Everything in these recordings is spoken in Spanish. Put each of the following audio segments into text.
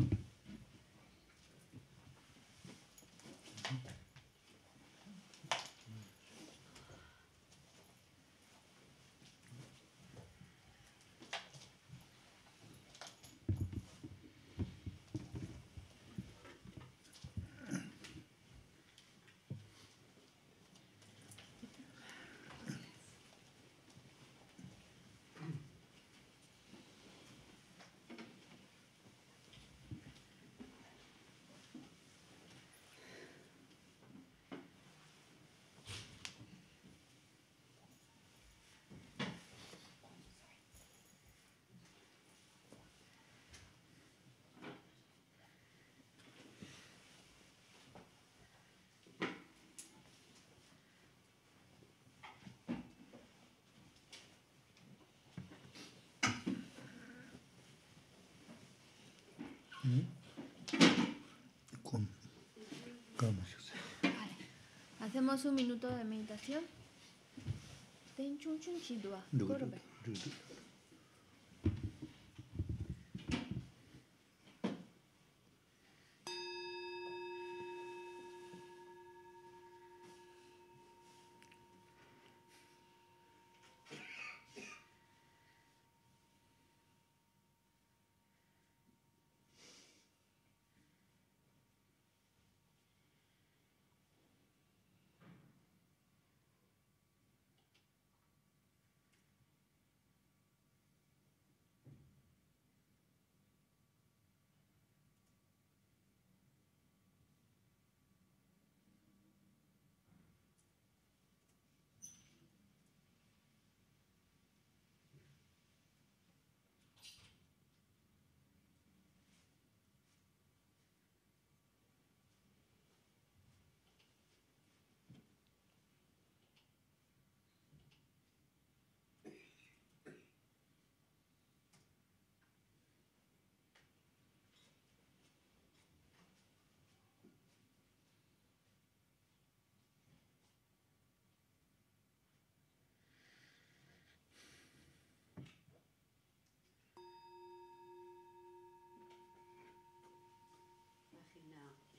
Thank you. ¿Cómo? ¿Cómo? Vale. Hacemos un minuto de meditación. Tenchun chun chidua. Corbe.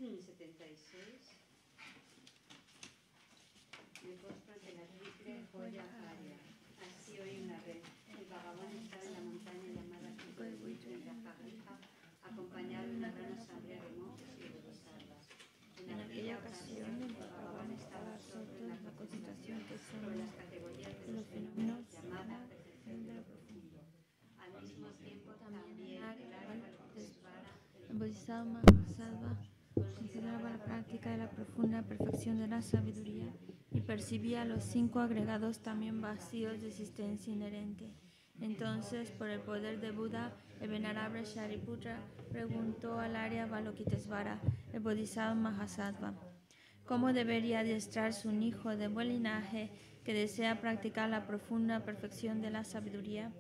76. Me postro de la triple joya aria. Así hoy una vez, el vagabundo estaba en la montaña llamada de en Rajajaja, acompañado de una gran asamblea de monjes y de los alas. En aquella ocasión, el vagabundo estaba absorto en la concentración que son las categorías de los fenómenos llamada percepción de lo profundo. Al mismo tiempo, también el árbol de Svara, Bodhisattva, Salva, de la profunda perfección de la sabiduría y percibía los cinco agregados también vacíos de existencia inherente. Entonces, por el poder de Buda, el venerable Shariputra preguntó al área Balokitesvara, el Bodhisattva Mahasattva, ¿cómo debería adiestrarse un hijo de buen linaje que desea practicar la profunda perfección de la sabiduría?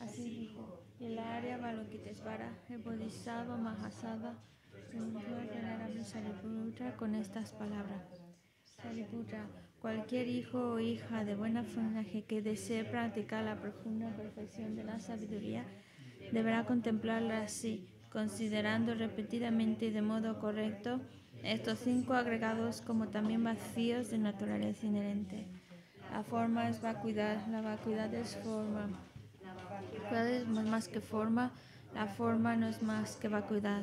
Así dijo, el área Balokitesvara, el Bodhisattva Mahasattva, con estas palabras. cualquier hijo o hija de buena fundaje que desee practicar la profunda perfección de la sabiduría deberá contemplarla así, considerando repetidamente y de modo correcto estos cinco agregados como también vacíos de naturaleza inherente. La forma es vacuidad, la vacuidad es forma. La vacuidad es más que forma, la forma no es más que vacuidad.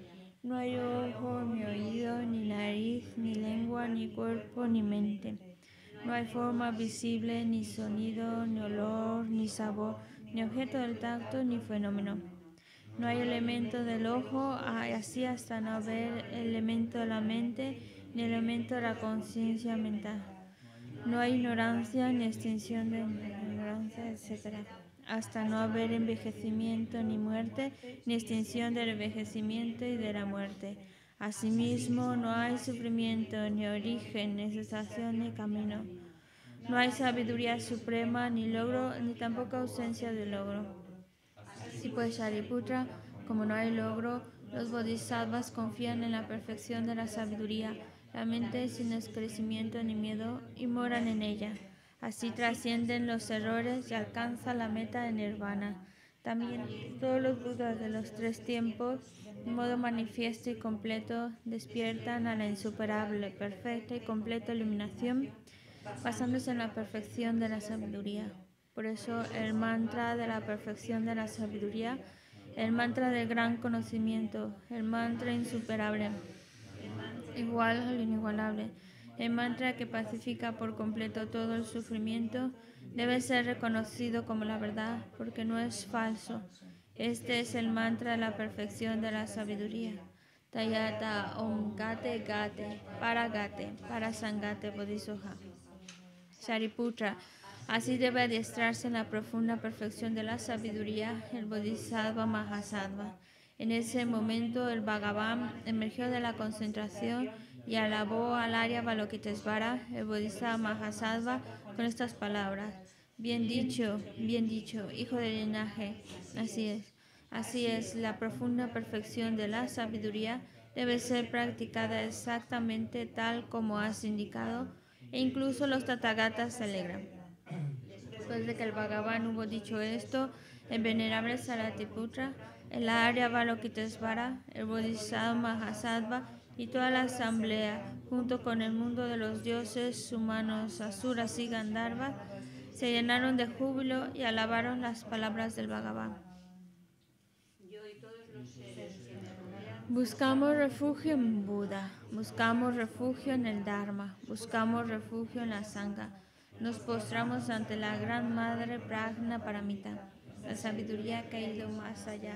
No hay ojo, ni oído, ni nariz, ni lengua, ni cuerpo, ni mente. No hay forma visible, ni sonido, ni olor, ni sabor, ni objeto del tacto, ni fenómeno. No hay elemento del ojo, así hasta no haber elemento de la mente, ni elemento de la conciencia mental. No hay ignorancia, ni extinción de ignorancia, etc hasta no haber envejecimiento ni muerte, ni extinción del envejecimiento y de la muerte. Asimismo, no hay sufrimiento, ni origen, ni sensación, ni camino. No hay sabiduría suprema, ni logro, ni tampoco ausencia de logro. Así pues, Shariputra, como no hay logro, los bodhisattvas confían en la perfección de la sabiduría, la mente sin escrecimiento ni miedo, y moran en ella. Así trascienden los errores y alcanza la meta de nirvana. También todos los dudas de los tres tiempos, en modo manifiesto y completo, despiertan a la insuperable, perfecta y completa iluminación, basándose en la perfección de la sabiduría. Por eso el mantra de la perfección de la sabiduría, el mantra del gran conocimiento, el mantra insuperable, igual al inigualable el mantra que pacifica por completo todo el sufrimiento debe ser reconocido como la verdad porque no es falso. Este es el mantra de la perfección de la sabiduría. Tayata Om Gate Gate para sangate Bodhisoja. Shariputra. Así debe adiestrarse en la profunda perfección de la sabiduría el Bodhisattva Mahasattva. En ese momento el Bhagavan emergió de la concentración y alabó al área Balokitesvara, el budista Mahasattva, con estas palabras. Bien dicho, bien dicho, hijo del linaje. Así es. Así es, la profunda perfección de la sabiduría debe ser practicada exactamente tal como has indicado, e incluso los tatagatas se alegran. Después de que el Bhagavan hubo dicho esto, el venerable Saratiputra, el área Balokitesvara, el Bodhisattva Mahasattva, y toda la asamblea, junto con el mundo de los dioses humanos, asuras y gandharvas, se llenaron de júbilo y alabaron las palabras del Bhagavan. Buscamos refugio en Buda, buscamos refugio en el Dharma, buscamos refugio en la Sangha. Nos postramos ante la Gran Madre Pragna Paramita, la sabiduría que ha ido más allá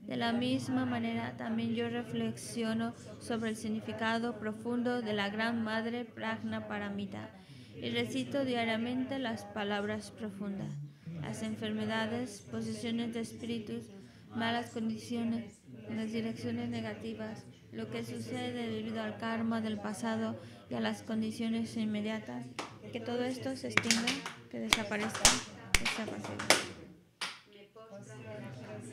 de la misma manera, también yo reflexiono sobre el significado profundo de la Gran Madre Pragna Paramita y recito diariamente las palabras profundas. Las enfermedades, posesiones de espíritus, malas condiciones, las direcciones negativas, lo que sucede debido al karma del pasado y a las condiciones inmediatas, que todo esto se extinga, que desaparezca, que se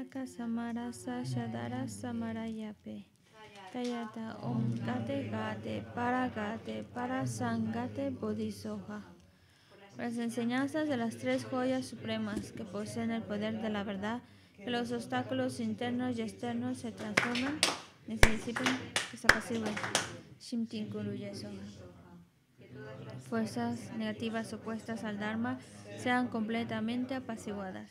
Akasamara samarayape. Tayata om gate gate para las enseñanzas de las tres joyas supremas que poseen el poder de la verdad, que los obstáculos internos y externos se transforman, principio que se apaciguen. Fuerzas negativas opuestas al Dharma sean completamente apaciguadas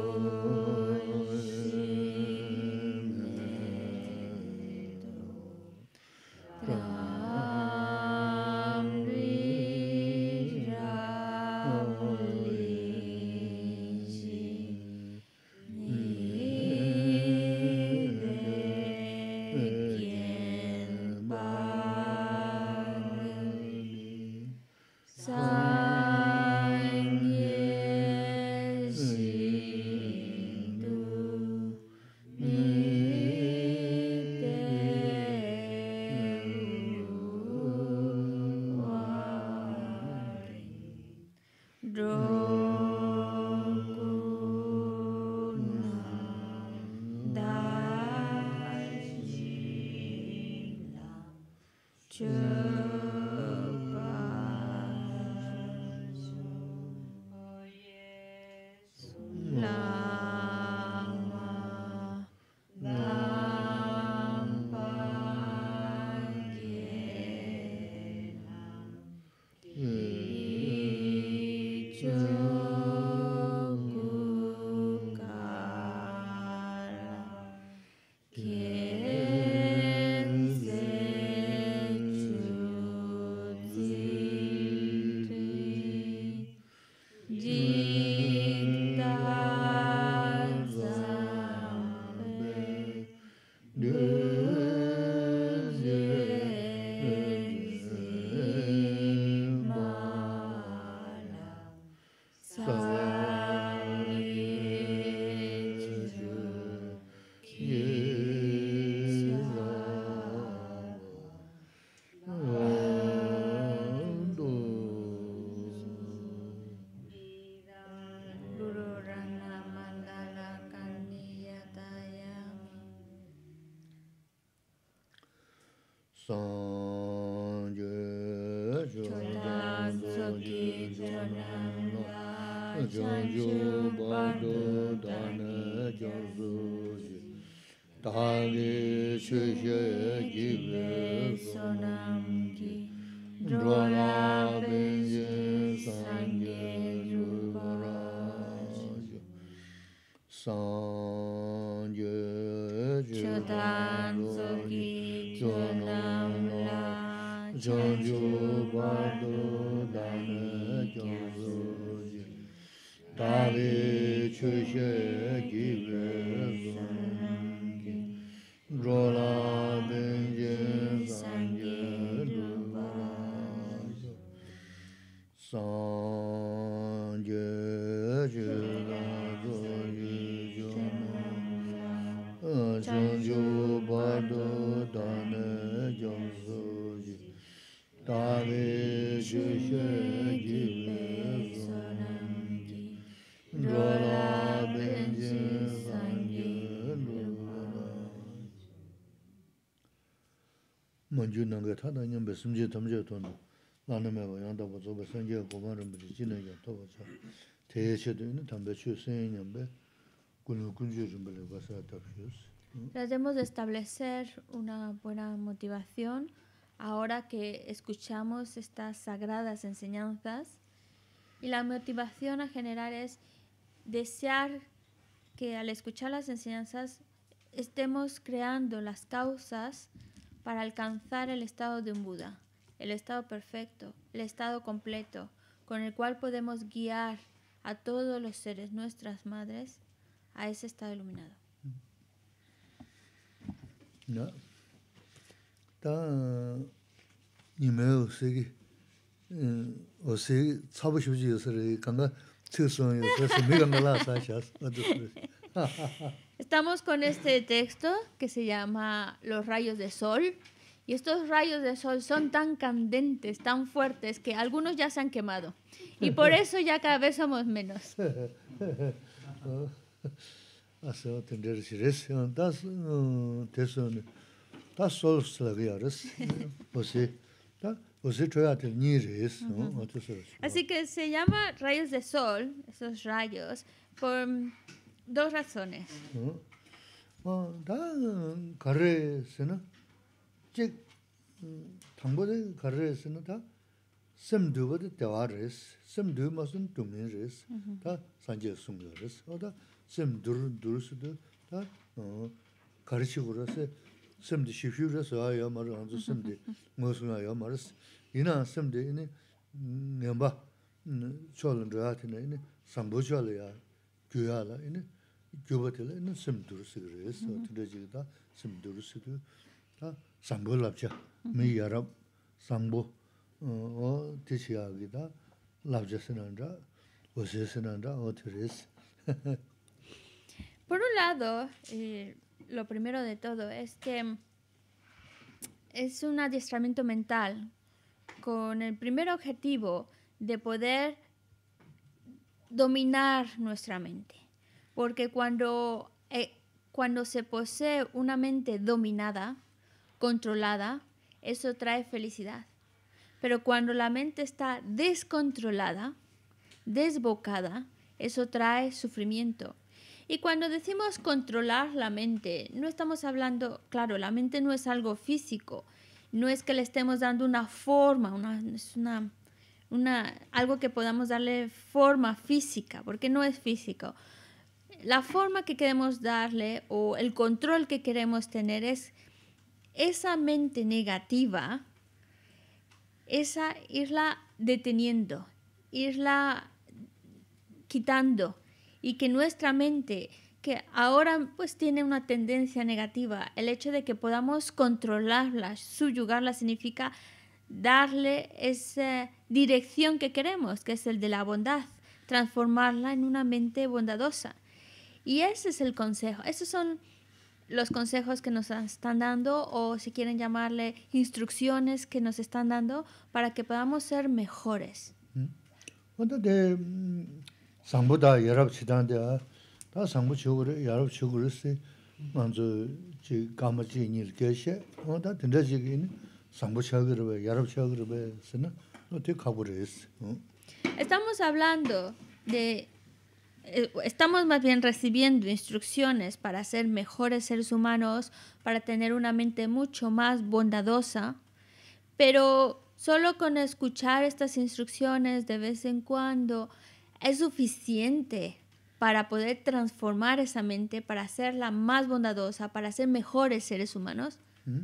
Tratemos de establecer una buena motivación ahora que escuchamos estas sagradas enseñanzas. Y la motivación a generar es desear que al escuchar las enseñanzas estemos creando las causas para alcanzar el estado de un Buda, el estado perfecto, el estado completo, con el cual podemos guiar a todos los seres, nuestras madres, a ese estado iluminado. ¿No? Estamos con este texto que se llama Los rayos de sol. Y estos rayos de sol son tan candentes, tan fuertes, que algunos ya se han quemado. Y por eso ya cada vez somos menos. Ah, Así que se llama rayos de sol, esos rayos, por dos razones. Bueno, da carrese, ¿no? Que tambor de carrese, ¿no? Da sem dubo de tevares, sem du masum tumires, da sanje sumires, ¿no? Da sem dur durso de da carrese gurase sem de gyuya la, ini gyubati la, ini simduru sikiri es, tira chigi ta simduru sikiri, ta sangbo labcha, mi yarab, sambo, o tishi yagi ta labcha sinandra, wasi sinandra, o tira es. Por un lado, eh, lo primero de todo es que es un adiestramiento mental con el primer objetivo de poder dominar nuestra mente, porque cuando, eh, cuando se posee una mente dominada, controlada, eso trae felicidad. Pero cuando la mente está descontrolada, desbocada, eso trae sufrimiento. Y cuando decimos controlar la mente, no estamos hablando, claro, la mente no es algo físico, no es que le estemos dando una forma, una, una, algo que podamos darle forma física, porque no es físico. La forma que queremos darle o el control que queremos tener es esa mente negativa, esa irla deteniendo, irla quitando y que nuestra mente que ahora pues tiene una tendencia negativa, el hecho de que podamos controlarla, subyugarla significa darle ese dirección que queremos, que es el de la bondad, transformarla en una mente bondadosa. Y ese es el consejo. Esos son los consejos que nos están dando o si quieren llamarle instrucciones que nos están dando para que podamos ser mejores. Mm. Hmm? Estamos hablando de, eh, estamos más bien recibiendo instrucciones para ser mejores seres humanos, para tener una mente mucho más bondadosa, pero solo con escuchar estas instrucciones de vez en cuando es suficiente para poder transformar esa mente, para hacerla más bondadosa, para ser mejores seres humanos. Hmm?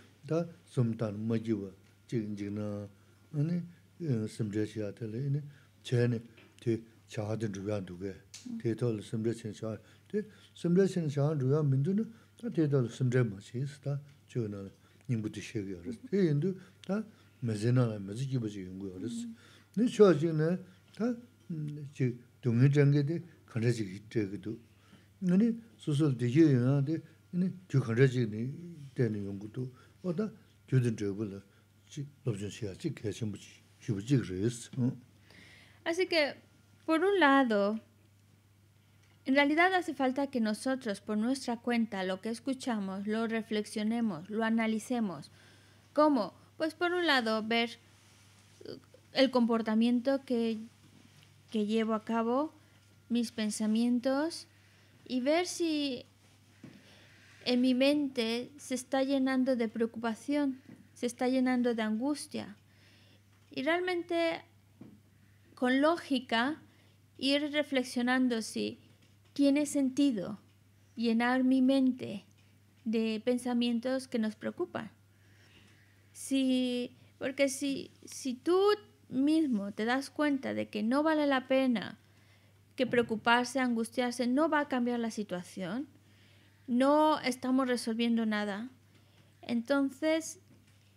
다 sumtan 머지워 chikna 아니 simdre chiya 티 ane chayani te chahadin rubyan duke te tola simdre chayani chahadin te simdre chayani chahadin rubyan mindu na ta te tola simdre machi isi ta chayana nyingbu ti shegi yaris te yindu ta mezena la mezi kiba yungu yaris chik tena yungu Hm? Así que, por un lado, en realidad hace falta que nosotros, por nuestra cuenta, lo que escuchamos, lo reflexionemos, lo analicemos. ¿Cómo? Pues por un lado, ver eh, el comportamiento que, que llevo a cabo, mis pensamientos, y ver si en mi mente se está llenando de preocupación, se está llenando de angustia. Y realmente, con lógica, ir reflexionando si tiene sentido llenar mi mente de pensamientos que nos preocupan. porque si, si tú mismo te das cuenta de que no vale la pena que preocuparse, angustiarse, no va a cambiar la situación, no estamos resolviendo nada. Entonces,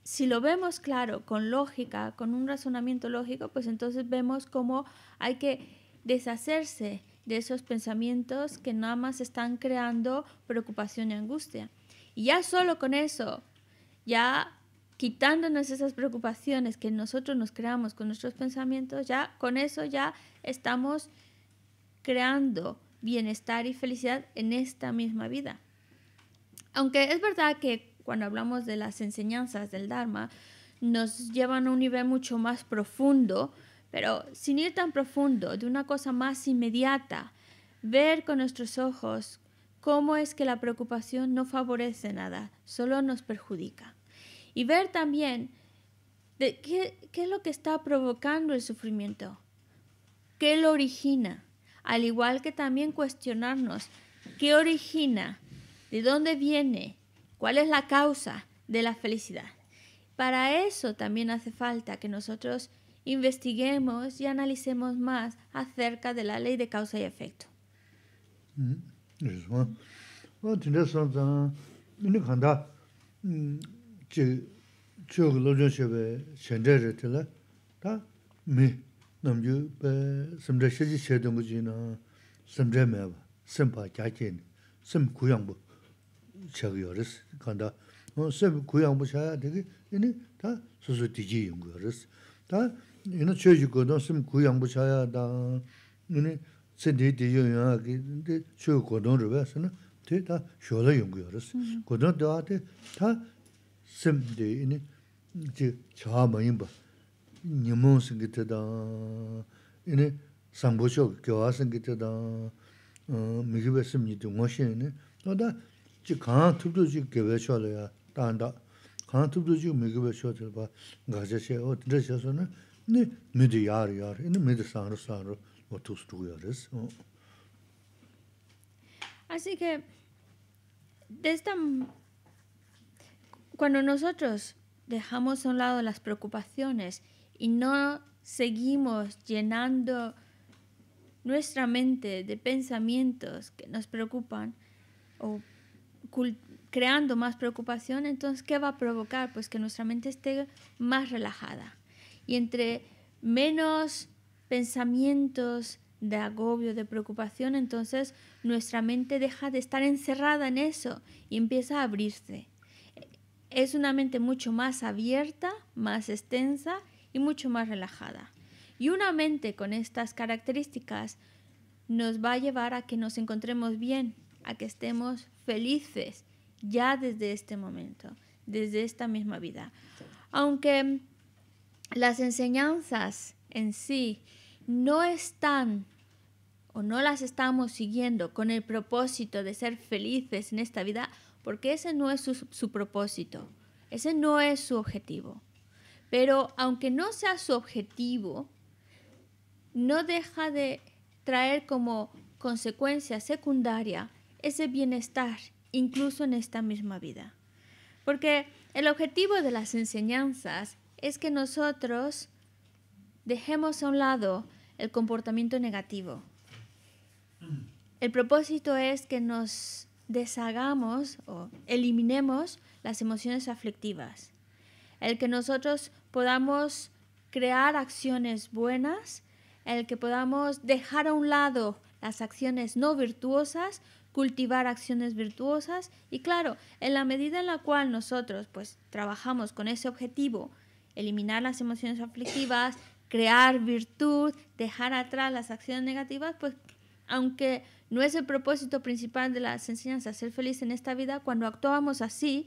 si lo vemos claro, con lógica, con un razonamiento lógico, pues entonces vemos cómo hay que deshacerse de esos pensamientos que nada más están creando preocupación y angustia. Y ya solo con eso, ya quitándonos esas preocupaciones que nosotros nos creamos con nuestros pensamientos, ya con eso ya estamos creando bienestar y felicidad en esta misma vida. Aunque es verdad que cuando hablamos de las enseñanzas del Dharma, nos llevan a un nivel mucho más profundo, pero sin ir tan profundo, de una cosa más inmediata, ver con nuestros ojos cómo es que la preocupación no favorece nada, solo nos perjudica. Y ver también de qué, qué es lo que está provocando el sufrimiento, qué lo origina al igual que también cuestionarnos qué origina, de dónde viene, cuál es la causa de la felicidad. Para eso también hace falta que nosotros investiguemos y analicemos más acerca de la ley de causa y efecto. Nām chū bāi sāṃ rāshī chē tōng kuchī nā sāṃ 구양부 bā sāṃ pā cā chēni sāṃ 이니 bō chā kīyō rās kāntā. Sāṃ kūyāṃ bō chāyā dhī kī yinī tā sū sū dhī jī yon kūyā rās. Tā yinā chū yu kodō sāṃ kūyāṃ bō chāyā nyamon singi teda, ini sambo shok gyawa singi teda, migiwe simni di ngoshe ini, oda chi kaan chi gyawa ya, tanda, kaan tubdo chi migiwe shole ba gaja she, o dinda she so na, ini midi yari yari, ini midi o tuks tuya res. Así que, de esta, cuando nosotros dejamos a un lado las preocupaciones, y no seguimos llenando nuestra mente de pensamientos que nos preocupan o creando más preocupación, entonces, ¿qué va a provocar? Pues que nuestra mente esté más relajada. Y entre menos pensamientos de agobio, de preocupación, entonces nuestra mente deja de estar encerrada en eso y empieza a abrirse. Es una mente mucho más abierta, más extensa y mucho más relajada. Y una mente con estas características nos va a llevar a que nos encontremos bien, a que estemos felices ya desde este momento, desde esta misma vida. Aunque las enseñanzas en sí no están o no las estamos siguiendo con el propósito de ser felices en esta vida, porque ese no es su, su propósito, ese no es su objetivo. Pero aunque no sea su objetivo, no deja de traer como consecuencia secundaria ese bienestar, incluso en esta misma vida. Porque el objetivo de las enseñanzas es que nosotros dejemos a un lado el comportamiento negativo. El propósito es que nos deshagamos o eliminemos las emociones aflictivas, el que nosotros podamos crear acciones buenas, en el que podamos dejar a un lado las acciones no virtuosas, cultivar acciones virtuosas y claro, en la medida en la cual nosotros pues trabajamos con ese objetivo, eliminar las emociones aflictivas, crear virtud, dejar atrás las acciones negativas, pues aunque no es el propósito principal de las enseñanzas ser feliz en esta vida, cuando actuamos así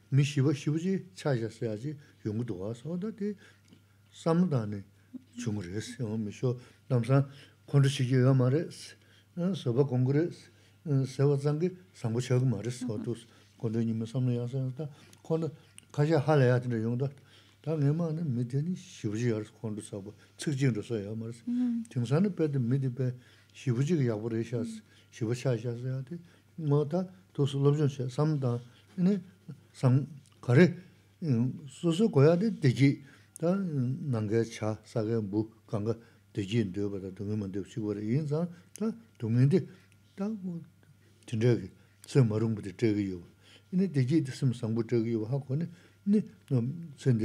mi 시부지 shivaji chaya shayaji yungu duwa sawa dati samdani chungu res, yungu mi sho namsan kondru shiji yuwa ma res, sabba eh, kongu res, eh, sewa zangi sambu chayagu ma res sawa dus, kondru nima samdani yasa yungu kondru kasha hala yungu dati, ta nga mi yaris kondru mm-hmm. pe di mi pe ki sāng 거래 sōsō kōyā dē dējī dā nāngā chā sāgā mbū kāngā dējī ndō bātā dōngi mā ndō shīgō rā yīn sāng dā dōngi ndē dā mō tindrā kī sō marūng bātā dē kī yōg inā dējī dā sīm sāng bū dē kī yōg hā kō nē mī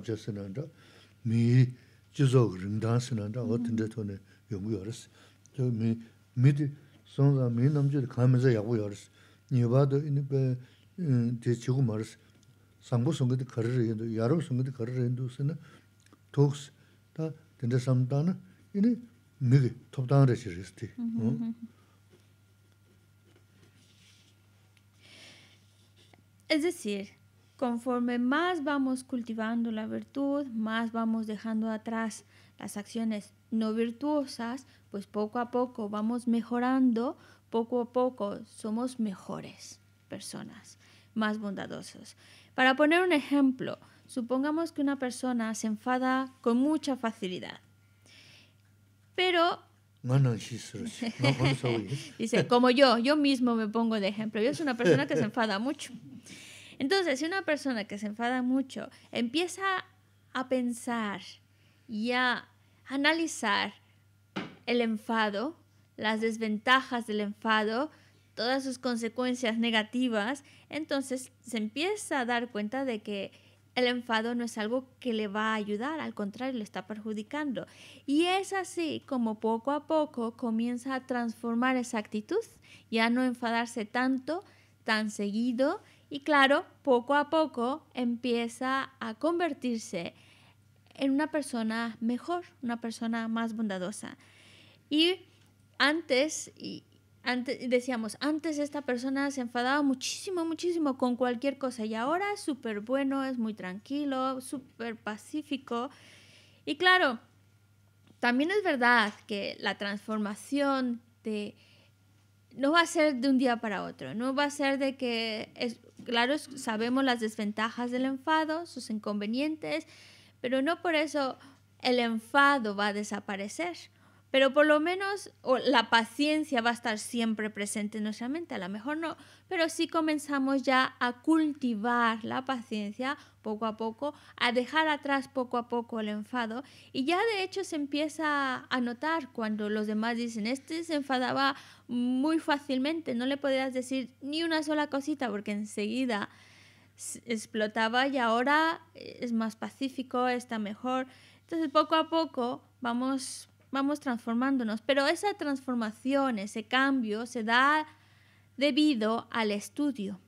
chā kī rā jizog rindansi 어떤 데 돈에 tohne yungu yoris. Tso mi, mi di, songza mi namzi di kamiza yagu yoris. Nyiba do ini be, di eh, chigu maris. Sangbu songa di karir yendu, yaru songa di karir yendu Conforme más vamos cultivando la virtud, más vamos dejando atrás las acciones no virtuosas, pues poco a poco vamos mejorando, poco a poco somos mejores personas, más bondadosos. Para poner un ejemplo, supongamos que una persona se enfada con mucha facilidad, pero... ¿eh? Dice, como yo, yo mismo me pongo de ejemplo, yo soy una persona que se enfada mucho. Entonces, si una persona que se enfada mucho empieza a pensar y a analizar el enfado, las desventajas del enfado, todas sus consecuencias negativas, entonces se empieza a dar cuenta de que el enfado no es algo que le va a ayudar, al contrario, le está perjudicando. Y es así como poco a poco comienza a transformar esa actitud ya no enfadarse tanto, tan seguido y claro, poco a poco empieza a convertirse en una persona mejor, una persona más bondadosa. Y antes, y antes decíamos, antes esta persona se enfadaba muchísimo, muchísimo con cualquier cosa y ahora es súper bueno, es muy tranquilo, súper pacífico. Y claro, también es verdad que la transformación de no va a ser de un día para otro, no va a ser de que Claro, sabemos las desventajas del enfado, sus inconvenientes, pero no por eso el enfado va a desaparecer pero por lo menos la paciencia va a estar siempre presente en nuestra mente, a lo mejor no, pero sí comenzamos ya a cultivar la paciencia poco a poco, a dejar atrás poco a poco el enfado y ya de hecho se empieza a notar cuando los demás dicen, este se enfadaba muy fácilmente, no le podías decir ni una sola cosita porque enseguida explotaba y ahora es más pacífico, está mejor. Entonces poco a poco vamos vamos transformándonos. Pero esa transformación, ese cambio se da debido al estudio,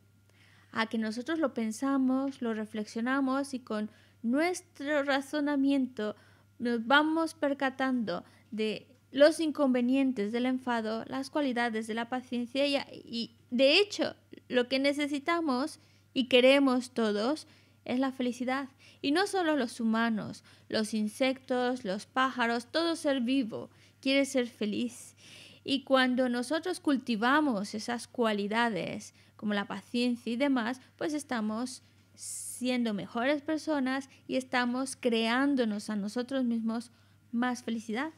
a que nosotros lo pensamos, lo reflexionamos y con nuestro razonamiento nos vamos percatando de los inconvenientes del enfado, las cualidades de la paciencia y, y de hecho lo que necesitamos y queremos todos es la felicidad. Y no solo los humanos, los insectos, los pájaros, todo ser vivo quiere ser feliz. Y cuando nosotros cultivamos esas cualidades, como la paciencia y demás, pues estamos siendo mejores personas y estamos creándonos a nosotros mismos más felicidad.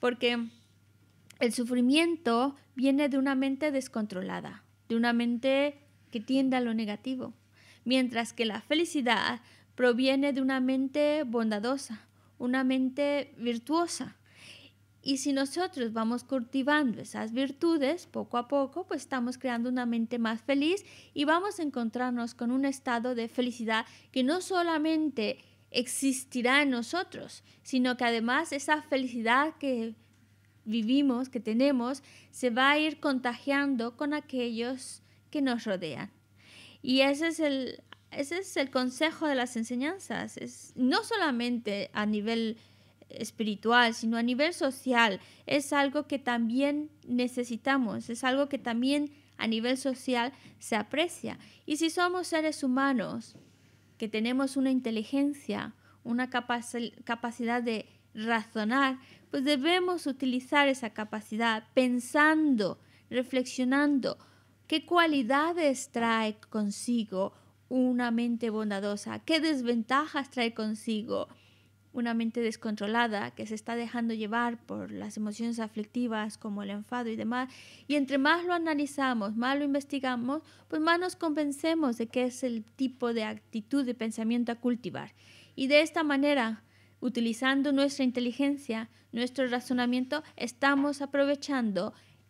Porque el sufrimiento viene de una mente descontrolada, de una mente que tiende a lo negativo mientras que la felicidad proviene de una mente bondadosa, una mente virtuosa. Y si nosotros vamos cultivando esas virtudes poco a poco, pues estamos creando una mente más feliz y vamos a encontrarnos con un estado de felicidad que no solamente existirá en nosotros, sino que además esa felicidad que vivimos, que tenemos, se va a ir contagiando con aquellos que nos rodean. Y ese es el, ese es el consejo de las enseñanzas, es no solamente a nivel espiritual, sino a nivel social. Es algo que también necesitamos, es algo que también a nivel social se aprecia. Y si somos seres humanos, que tenemos una inteligencia, una capacidad de razonar, pues debemos utilizar esa capacidad pensando, reflexionando, ¿Qué cualidades trae consigo una mente bondadosa? ¿Qué desventajas trae consigo una mente descontrolada que se está dejando llevar por las emociones aflictivas como el enfado y demás? Y entre más lo analizamos, más lo investigamos, pues más nos convencemos de que es el tipo de actitud de pensamiento a cultivar. Y de esta manera utilizando nuestra inteligencia, nuestro razonamiento, estamos aprovechando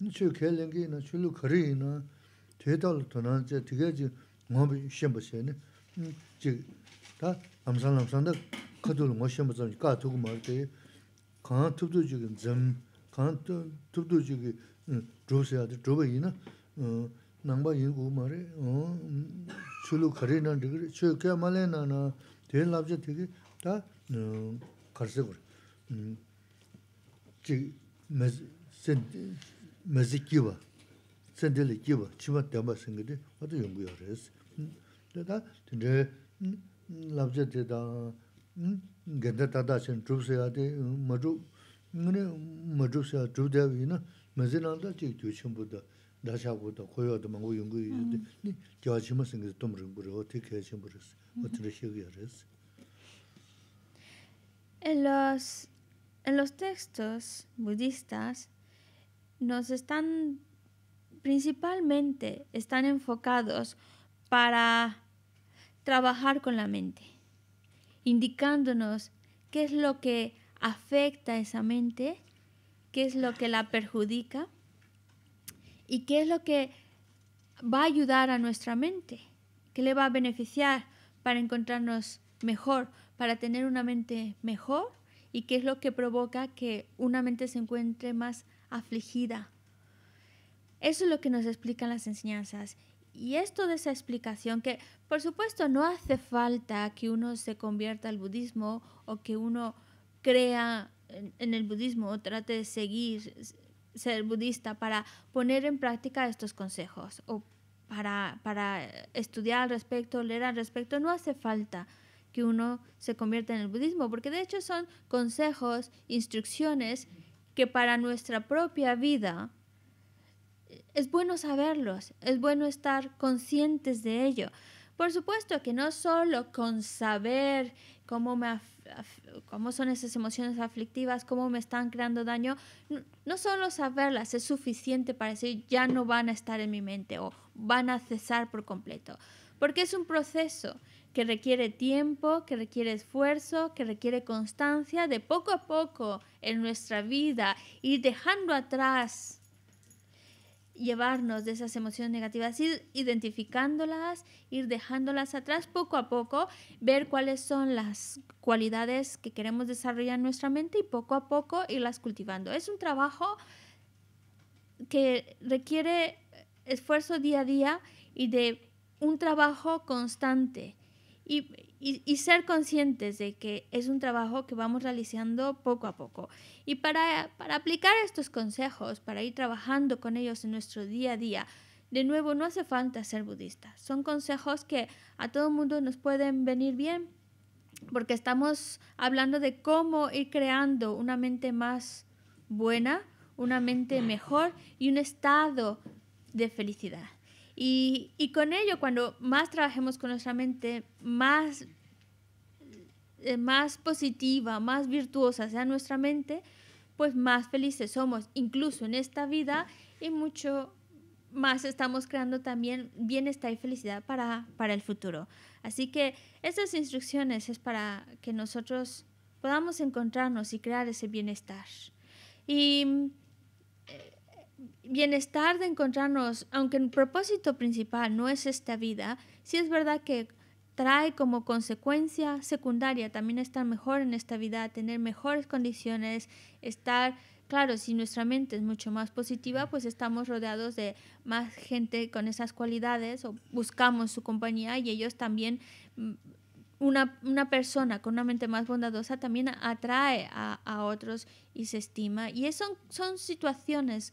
nishio kei lingi ina, chulu kari ina, 되게지 tona, tiga zi ngombi shenpa xe, zi, hmm, ta, amsan lamsan da, kadulu ngo shenpa zami, kaa tuku maa te, kaa tupdu zi gin zim, kaa tupdu zi gi, zhubu xe yaa, zhubu ina, nangba yin hmm, na, en los textos budistas, nos están principalmente están enfocados para trabajar con la mente, indicándonos qué es lo que afecta a esa mente, qué es lo que la perjudica y qué es lo que va a ayudar a nuestra mente, qué le va a beneficiar para encontrarnos mejor, para tener una mente mejor y qué es lo que provoca que una mente se encuentre más afligida. Eso es lo que nos explican las enseñanzas. Y esto de esa explicación, que por supuesto no hace falta que uno se convierta al budismo o que uno crea en, el budismo o trate de seguir ser budista para poner en práctica estos consejos o para, para estudiar al respecto, leer al respecto, no hace falta que uno se convierta en el budismo, porque de hecho son consejos, instrucciones que para nuestra propia vida es bueno saberlos, es bueno estar conscientes de ello. Por supuesto que no solo con saber cómo, cómo son esas emociones aflictivas, cómo me están creando daño, no, no, solo saberlas es suficiente para decir ya no van a estar en mi mente o van a cesar por completo, porque es un proceso que requiere tiempo, que requiere esfuerzo, que requiere constancia de poco a poco en nuestra vida y dejando atrás llevarnos de esas emociones negativas, ir identificándolas, ir dejándolas atrás poco a poco, ver cuáles son las cualidades que queremos desarrollar en nuestra mente y poco a poco irlas cultivando. Es un trabajo que requiere esfuerzo día a día y de un trabajo constante y, ser conscientes de que es un trabajo que vamos realizando poco a poco. Y para, para aplicar estos consejos, para ir trabajando con ellos en nuestro día a día, de nuevo, no hace falta ser budista. Son consejos que a todo mundo nos pueden venir bien porque estamos hablando de cómo ir creando una mente más buena, una mente mejor y un estado de felicidad. Y, con ello, cuando más trabajemos con nuestra mente, más, eh, más positiva, más virtuosa sea nuestra mente, pues más felices somos, incluso en esta vida, y mucho más estamos creando también bienestar y felicidad para, para el futuro. Así que estas instrucciones es para que nosotros podamos encontrarnos y crear ese bienestar. Y bienestar de encontrarnos, aunque el propósito principal no es esta vida, sí es verdad que trae como consecuencia secundaria también estar mejor en esta vida, tener mejores condiciones, estar, claro, si nuestra mente es mucho más positiva, pues estamos rodeados de más gente con esas cualidades o buscamos su compañía y ellos también mm, una, una, persona con una mente más bondadosa también atrae a, a otros y se estima. Y eso son, son situaciones,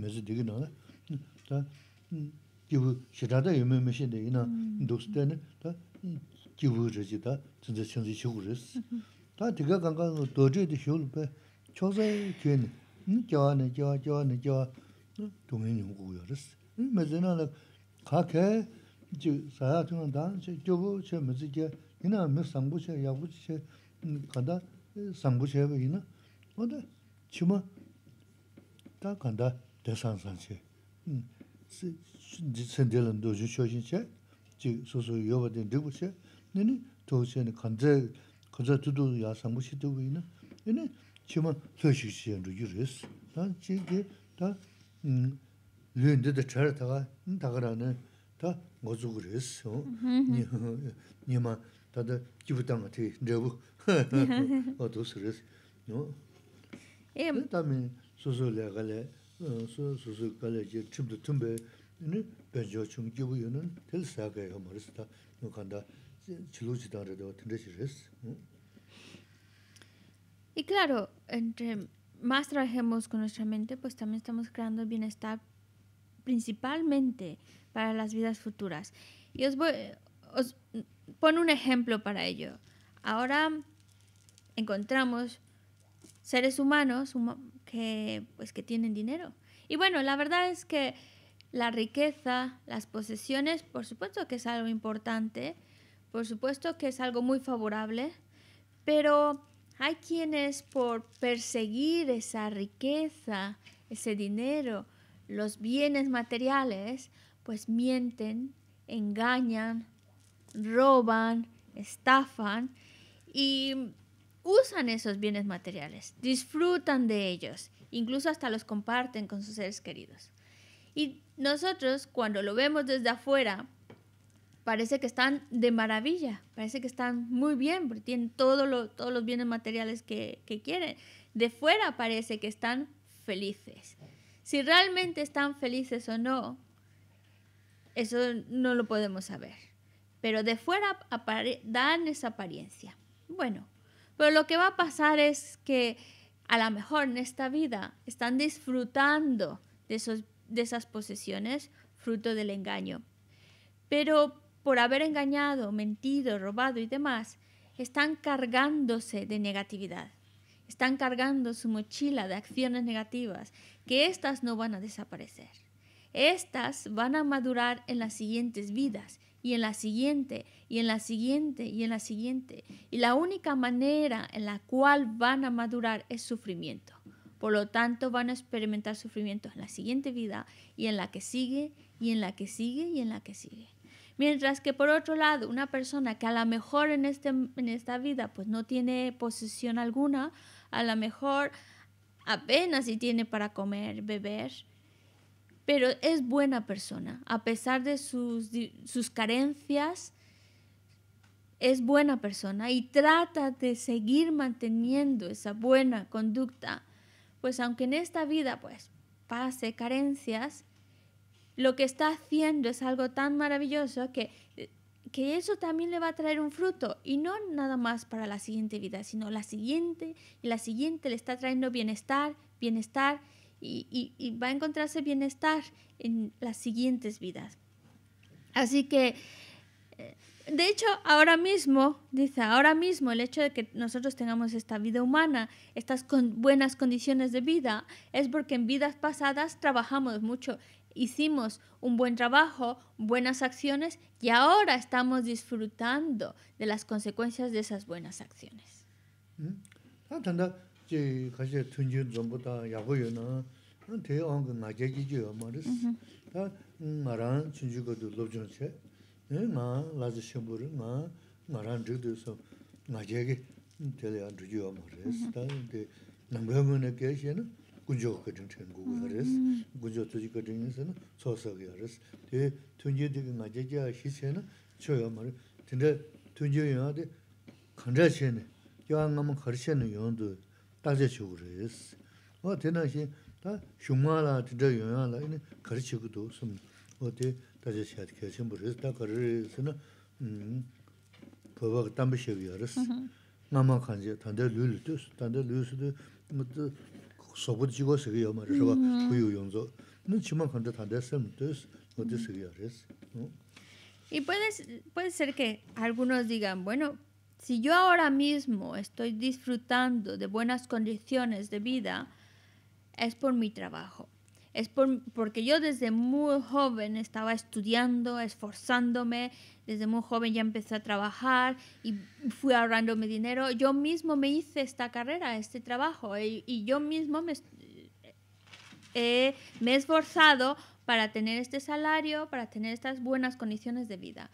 mezi digi no, ta jivu shirada yume meshi de ina duksu de ne, ta jivu rizhi ta zinze chanzi shivu rizhi. Ta diga ganga doji di shivu pe chosayi kyu ne, jawa ne, jawa, jawa ne, jawa, dungi nyungu yo rizhi. Mezi na la ka ke, mezi ina ina, oda chima dēsāng 음 chē. Sēn dēlān dōshī shōshī chē, chī sōsō yōba dēn dēgbō chē, nēni tō chē nē kāndzē, kāndzē 난 yā 다 bō chē dēgbō yī nē, nēni chī mā lōshī chē yā rō yū rē sī. Tā chī kē, tā lūyān dē dā rā nē, mā dā mē sōsō lē gā lē, Y claro, entre más trabajemos con nuestra mente, pues también estamos creando bienestar principalmente para las vidas futuras. Y os voy, os pongo un ejemplo para ello. Ahora encontramos seres humanos que, pues, que tienen dinero. Y bueno, la verdad es que la riqueza, las posesiones, por supuesto que es algo importante, por supuesto que es algo muy favorable, pero hay quienes por perseguir esa riqueza, ese dinero, los bienes materiales, pues mienten, engañan, roban, estafan y usan esos bienes materiales, disfrutan de ellos, incluso hasta los comparten con sus seres queridos. Y nosotros cuando lo vemos desde afuera, parece que están de maravilla, parece que están muy bien, porque tienen todos los bienes materiales que quieren. De fuera parece que están felices. Si realmente están felices o no, eso no lo podemos saber. Pero de fuera dan esa apariencia. Bueno, pero lo que va a pasar es que a lo mejor en esta vida están disfrutando de, de esas posesiones fruto del engaño. Pero por haber engañado, mentido, robado y demás, están cargándose de negatividad. Están cargando su mochila de acciones negativas, que éstas no van a desaparecer. Estas van a madurar en las siguientes vidas y en la siguiente y en la siguiente y en la siguiente. Y la única manera en la cual van a madurar es sufrimiento. Por lo tanto, van a experimentar sufrimiento en la siguiente vida y en la que sigue y en la que sigue y en la que sigue. Mientras que por otro lado, una persona que a lo mejor en, este, en esta vida pues no tiene posesión alguna, a lo mejor apenas si tiene para comer, beber, pero es buena persona, a pesar de sus, carencias, es buena persona y trata de seguir manteniendo esa buena conducta, pues aunque en esta vida pues pase carencias, lo que está haciendo es algo tan maravilloso que, eh, que eso también le va a traer un fruto y no nada más para la siguiente vida, sino la siguiente y la siguiente le está trayendo bienestar, bienestar y, va a encontrarse bienestar en las siguientes vidas. Así que, eh, de hecho, ahora mismo, dice, ahora mismo el hecho de que nosotros tengamos esta vida humana, estas con buenas condiciones de vida, es porque en vidas pasadas trabajamos mucho, hicimos un buen trabajo, buenas acciones y ahora estamos disfrutando de las consecuencias de esas buenas acciones. Mm. Ah, 제 가제 jezi sombu da 그런 naa vane tej anche najaag кzawz 1971 ya omarish ejda maran dogsae kدan Vorte ya ma l jak zay m utey ma, ma r onde kizaha utae najak xa achieve ya omarish naamgka yens-j Icee lay punkai dih omarish punkai ce ogan xorö kya nyis Y puede, puede ser que algunos digan, bueno, si yo ahora mismo estoy disfrutando de buenas condiciones de vida, es por mi trabajo. Es porque yo desde muy joven estaba estudiando, esforzándome, desde muy joven ya empecé a trabajar y fui ahorrando mi dinero. Yo mismo me hice esta carrera, este trabajo, y, yo mismo eh, me, he esforzado para tener este salario, para tener estas buenas condiciones de vida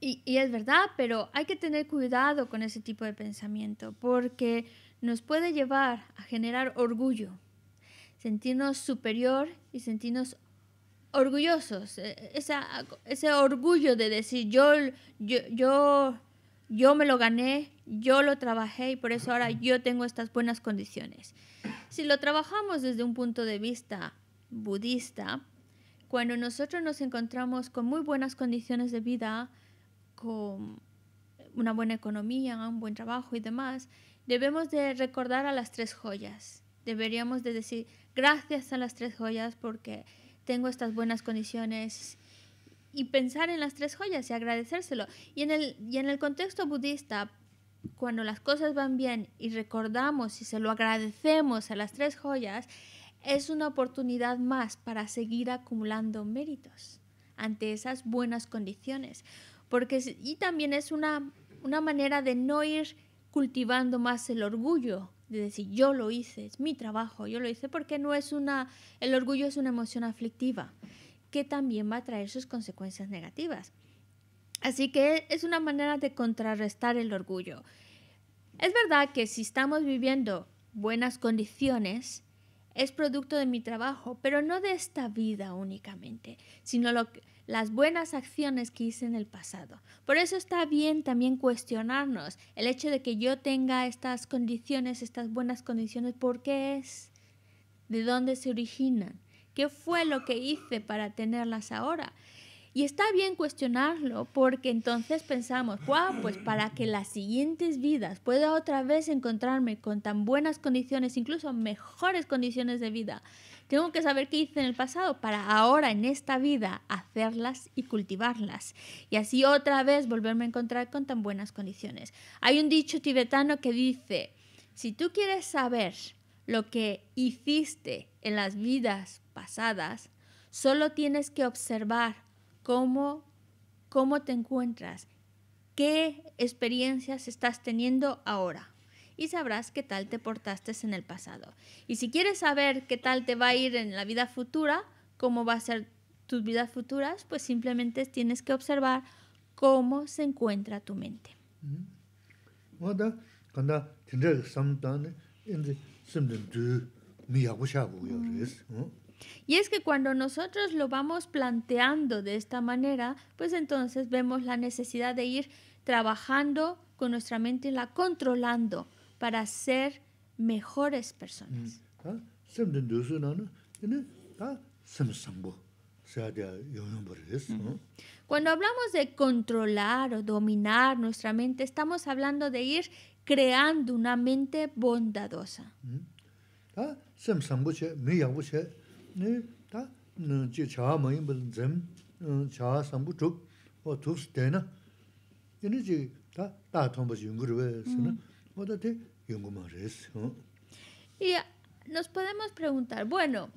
y, es verdad, pero hay que tener cuidado con ese tipo de pensamiento porque nos puede llevar a generar orgullo, sentirnos superior y sentirnos orgullosos, e, e, ese orgullo de decir yo, yo, yo, yo me lo gané, yo lo trabajé y por eso ahora yo tengo estas buenas condiciones. Si lo trabajamos desde un punto de vista budista, cuando nosotros nos encontramos con muy buenas condiciones de vida, con una buena economía, un buen trabajo y demás, debemos de recordar a las tres joyas. Deberíamos de decir gracias a las tres joyas porque tengo estas buenas condiciones y pensar en las tres joyas y agradecérselo. Y en el, y en el contexto budista, cuando las cosas van bien y recordamos y se lo agradecemos a las tres joyas, es una oportunidad más para seguir acumulando méritos ante esas buenas condiciones porque y también es una, una manera de no ir cultivando más el orgullo, de decir yo lo hice, es mi trabajo, yo lo hice porque no es una, el orgullo es una emoción aflictiva que también va a traer sus consecuencias negativas. Así que es una manera de contrarrestar el orgullo. Es verdad que si estamos viviendo buenas condiciones, es producto de mi trabajo, pero no de esta vida únicamente, sino lo que las buenas acciones que hice en el pasado. Por eso está bien también cuestionarnos el hecho de que yo tenga estas condiciones, estas buenas condiciones, ¿por qué es? ¿De dónde se originan? ¿Qué fue lo que hice para tenerlas ahora? Y está bien cuestionarlo porque entonces pensamos, wow, pues para que las siguientes vidas pueda otra vez encontrarme con tan buenas condiciones, incluso mejores condiciones de vida, tengo que saber qué hice en el pasado para ahora en esta vida hacerlas y cultivarlas. Y así otra vez volverme a encontrar con tan buenas condiciones. Hay un dicho tibetano que dice, si tú quieres saber lo que hiciste en las vidas pasadas, solo tienes que observar cómo, cómo te encuentras, qué experiencias estás teniendo ahora y sabrás qué tal te portaste en el pasado. Y si quieres saber qué tal te va a ir en la vida futura, cómo va a ser tus vidas futuras, pues simplemente tienes que observar cómo se encuentra tu mente. Y es que cuando nosotros lo vamos planteando de esta manera, pues entonces vemos la necesidad de ir trabajando con nuestra mente, y la controlando para ser mejores personas. Cuando hablamos de controlar o dominar nuestra mente, estamos hablando de ir creando una mente bondadosa y nos podemos preguntar bueno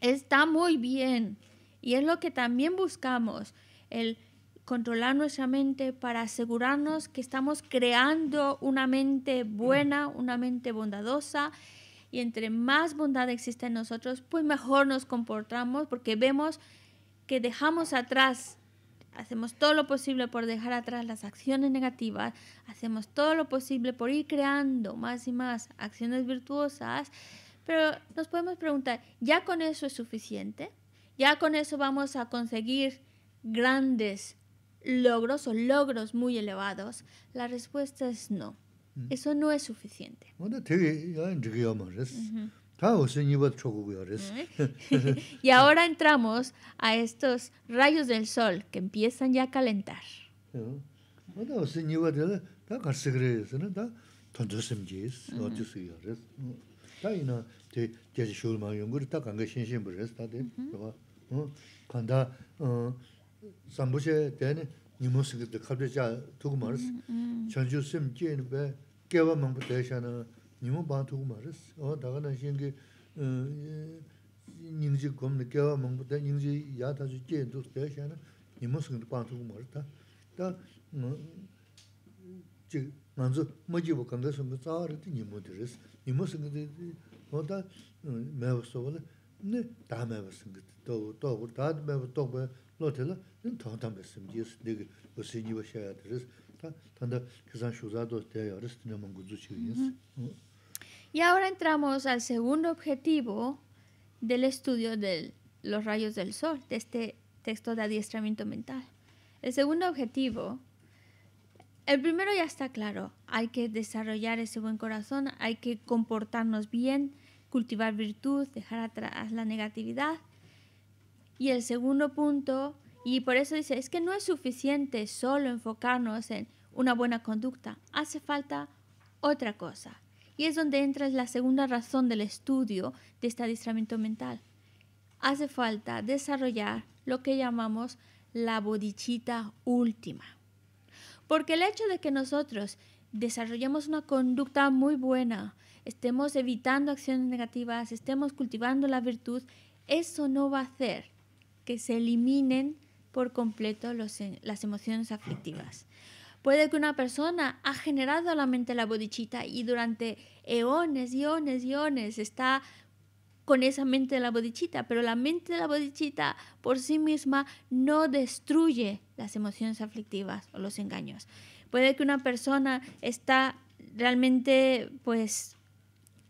está muy bien y es lo que también buscamos el controlar nuestra mente para asegurarnos que estamos creando una mente buena, una mente bondadosa y entre más bondad existe en nosotros, pues mejor nos comportamos porque vemos que dejamos atrás, hacemos todo lo posible por dejar atrás las acciones negativas, hacemos todo lo posible por ir creando más y más acciones virtuosas, pero nos podemos preguntar, ¿ya con eso es suficiente? ¿Ya con eso vamos a conseguir grandes logros o logros muy elevados? La respuesta es no eso no es suficiente. y ahora entramos a estos rayos del sol que empiezan ya a calentar. kewa mangpo taisha na 어 bantuku maris. Awa daga na shingi nyingzi kumna kewa mangpo taisha, nyingzi yaa tasu 먼저 tuk taisha na nimo sikindu bantuku maris ta. Ta nganzu majibu kanda sunga 다음에 riti nimo diris. Nimo sikindu awa ta mewa sowa la, ne daa mewa sikindu, togu, togu, daa Y ahora entramos al segundo objetivo del estudio de los rayos del sol, de este texto de adiestramiento mental. El segundo objetivo, el primero ya está claro, hay que desarrollar ese buen corazón, hay que comportarnos bien, cultivar virtud, dejar atrás la negatividad. Y el segundo punto y por eso dice, es que no es suficiente solo enfocarnos en una buena conducta, hace falta otra cosa. Y es donde entra la segunda razón del estudio de este adiestramiento mental. Hace falta desarrollar lo que llamamos la bodichita última. Porque el hecho de que nosotros desarrollemos una conducta muy buena, estemos evitando acciones negativas, estemos cultivando la virtud, eso no va a hacer que se eliminen por completo los, las emociones afectivas. Puede que una persona ha generado la mente la bodichita y durante eones, eones, eones está con esa mente de la bodichita, pero la mente de la bodichita por sí misma no destruye las emociones aflictivas o los engaños. Puede que una persona está realmente pues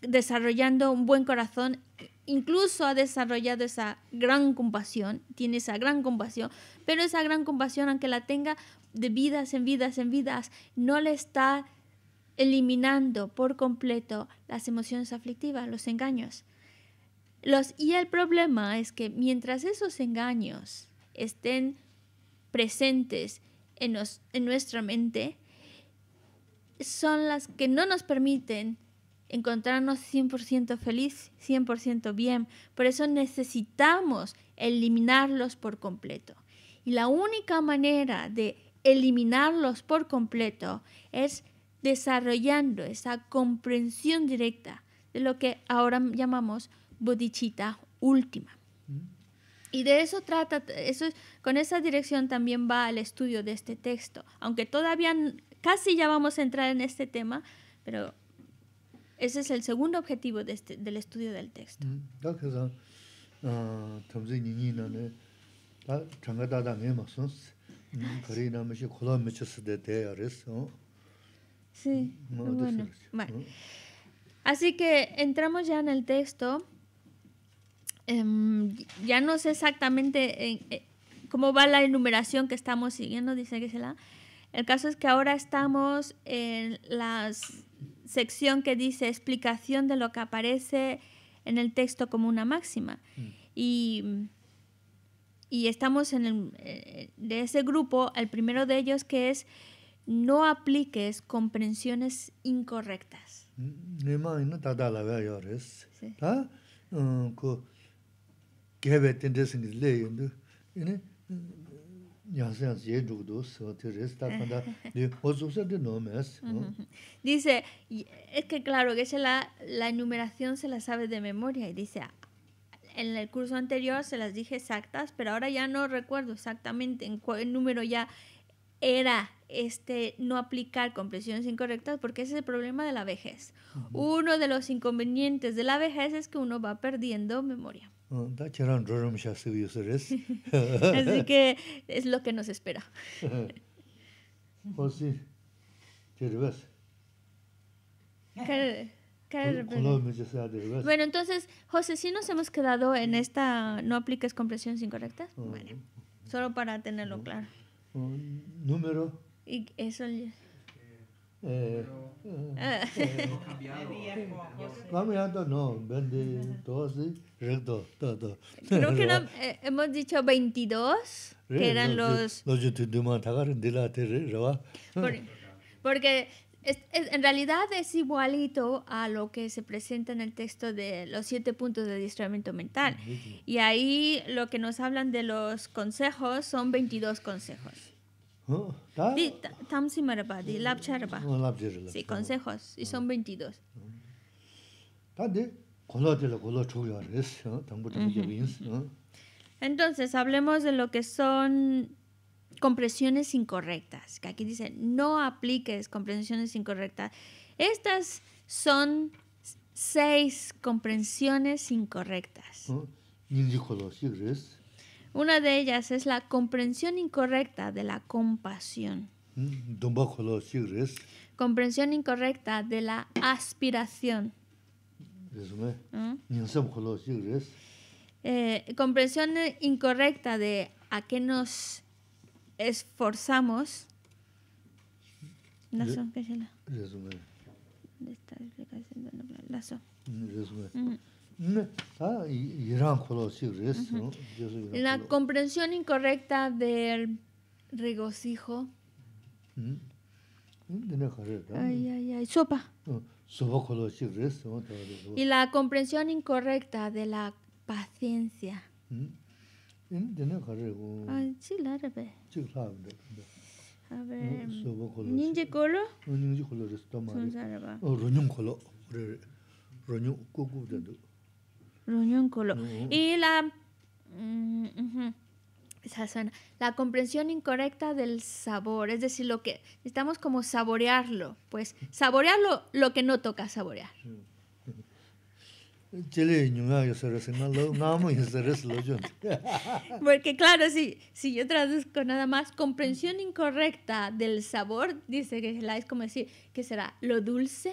desarrollando un buen corazón incluso ha desarrollado esa gran compasión, tiene esa gran compasión, pero esa gran compasión, aunque la tenga de vidas en vidas en vidas, no le está eliminando por completo las emociones aflictivas, los engaños. y el problema es que mientras esos engaños estén presentes en nuestra mente, son las que no nos permiten encontrarnos 100% feliz, 100% bien. Por eso necesitamos eliminarlos por completo. Y la única manera de eliminarlos por completo es desarrollando esa comprensión directa de lo que ahora llamamos bodhicitta última. Mm. Y de eso trata, eso, con esa dirección también va el estudio de este texto, aunque todavía casi ya vamos a entrar en este tema, pero ese es el segundo objetivo de este, del estudio del texto. Mm. Sí, bueno. Así que entramos ya en el texto. Em, ya no sé exactamente eh, cómo va la enumeración que estamos siguiendo, dice la El caso es que ahora estamos en las sección que dice explicación de lo que aparece en el texto como una máxima. Mm. Y, y, estamos en el, eh, de ese grupo, el primero de ellos que es no apliques comprensiones incorrectas. Mm, Dice, es que claro, que la, enumeración se la sabe de memoria y dice, en el curso anterior se las dije exactas, pero ahora ya no recuerdo exactamente en cuál número ya era este no aplicar compresiones incorrectas porque ese es el problema de la vejez. Uno de los inconvenientes de la vejez es que uno va perdiendo memoria. Así que es lo que nos espera. Pues ah, bueno, entonces, José, si nos hemos quedado en esta no apliques compresiones incorrectas vale. Ah. solo para tenerlo ah. claro. Número. Y eso. Eh, ah, cambiando no, recto, Creo que eh, hemos dicho 22, que eran los... Los de la tierra, Porque en realidad es igualito a lo que se presenta en el texto de los siete puntos de distraimiento mental. Y ahí lo que nos hablan de los consejos son 22 consejos. Sí, Tamsimarapa, de Sí, consejos, y son 22. Ah. Entonces, hablemos de lo que son comprensiones incorrectas, que aquí dice, no apliques comprensiones incorrectas. Estas son seis comprensiones incorrectas. ¿Sí? Una de ellas es la comprensión incorrecta de la compasión. Mm, comprensión incorrecta de la aspiración. ¿Mm? Eh, comprensión incorrecta de a qué nos esforzamos. La comprensión incorrecta del regocijo. sopa. Y la comprensión incorrecta de la paciencia. Y la... Mm, la comprensión incorrecta del sabor, es decir, lo que estamos como saborearlo, pues saborearlo lo que no toca saborear. Porque claro, si, si yo traduzco nada más comprensión incorrecta del sabor, dice que es como decir, ¿qué será lo dulce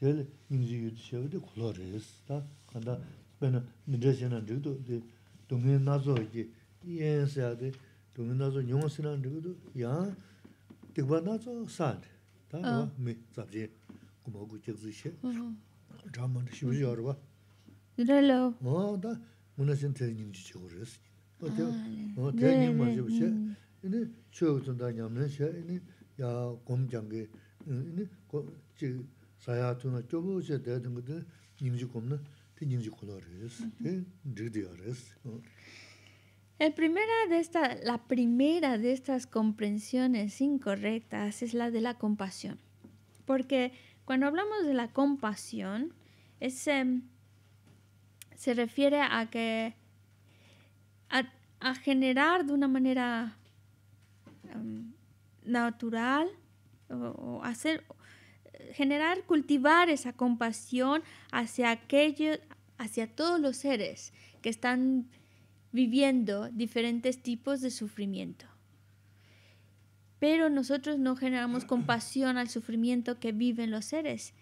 del ningzi yu de shevde kolores ta kanda ah. ben nidre 이제 jigdo de dungen nazo ji yen sa de dungen nazo nyong sena jigdo ya de ba nazo sa de ta ba me zabje kuma gu chek zi she mm-hmm. drama de shu 이제 yorwa nidalo o El primera de esta, la primera de estas comprensiones incorrectas es la de la compasión. Porque cuando hablamos de la compasión, em, se refiere a que a, generar de una manera em, natural o hacer generar, cultivar esa compasión hacia aquellos, hacia todos los seres que están viviendo diferentes tipos de sufrimiento. Pero nosotros no generamos compasión al sufrimiento que viven los seres.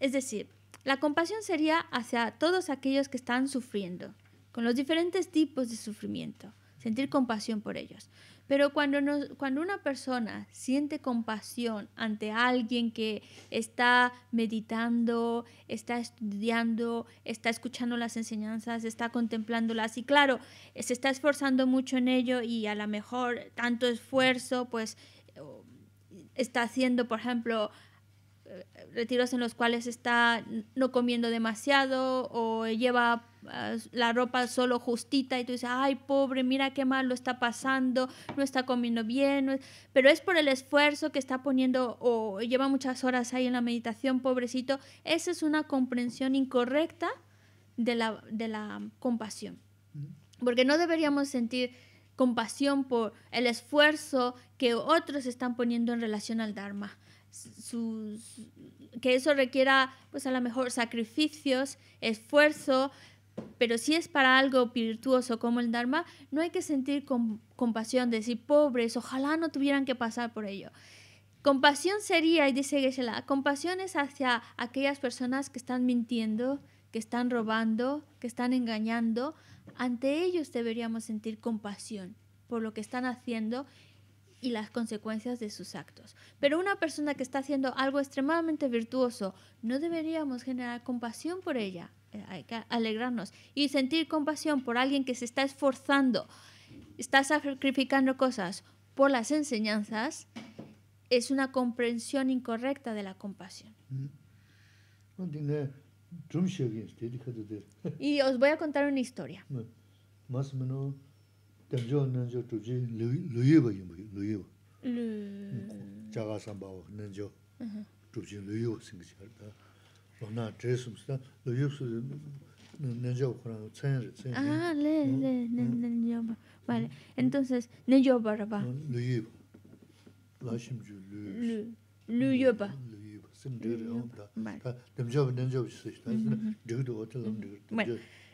es decir, la compasión sería hacia todos aquellos que están sufriendo, con los diferentes tipos de sufrimiento, sentir compasión por ellos. Pero cuando, cuando una persona siente compasión ante alguien que está meditando, está estudiando, está escuchando las enseñanzas, está contemplándolas y claro, se está esforzando mucho en ello y a lo mejor tanto esfuerzo pues está haciendo, por ejemplo, eh, retiros en los cuales está no comiendo demasiado o lleva la ropa solo justita y tú dices, ay, pobre, mira qué mal lo está pasando, no está comiendo bien, pero es por el esfuerzo que está poniendo o lleva muchas horas ahí en la meditación, pobrecito. Esa es una comprensión incorrecta de la, compasión. Porque no deberíamos sentir compasión por el esfuerzo que otros están poniendo en relación al Dharma. que eso requiera, pues a lo mejor, sacrificios, esfuerzo, pero si es para algo virtuoso como el Dharma, no hay que sentir compasión compasión, decir, pobres, ojalá no tuvieran que pasar por ello. Compasión sería, y dice Geshe-la, compasión es hacia aquellas personas que están mintiendo, que están robando, que están engañando. Ante ellos deberíamos sentir compasión por lo que están haciendo y las consecuencias de sus actos. Pero una persona que está haciendo algo extremadamente virtuoso, no deberíamos generar compasión por ella. Eh, hay que alegrarnos y sentir compasión por alguien que se está esforzando, está sacrificando cosas por las enseñanzas, es una comprensión incorrecta de la compasión. Mm-hmm. Este, y os voy a contar una historia. Uh -huh entonces, Neyoba,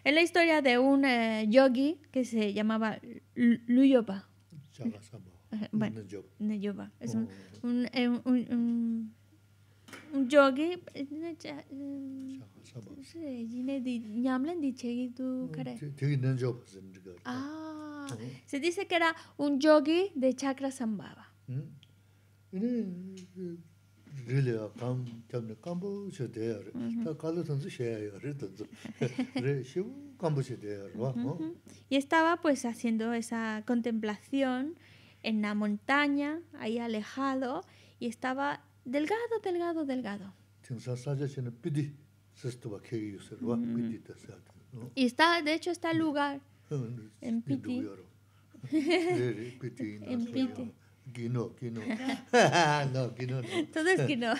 es la historia de un yogi que se llamaba Lu yogi se dice que era un yogi de chakra sambhava. y estaba pues haciendo esa contemplación en la montaña ahí alejado y estaba delgado, delgado, delgado. Y está, de hecho, está el lugar en Piti. en Piti. no, no.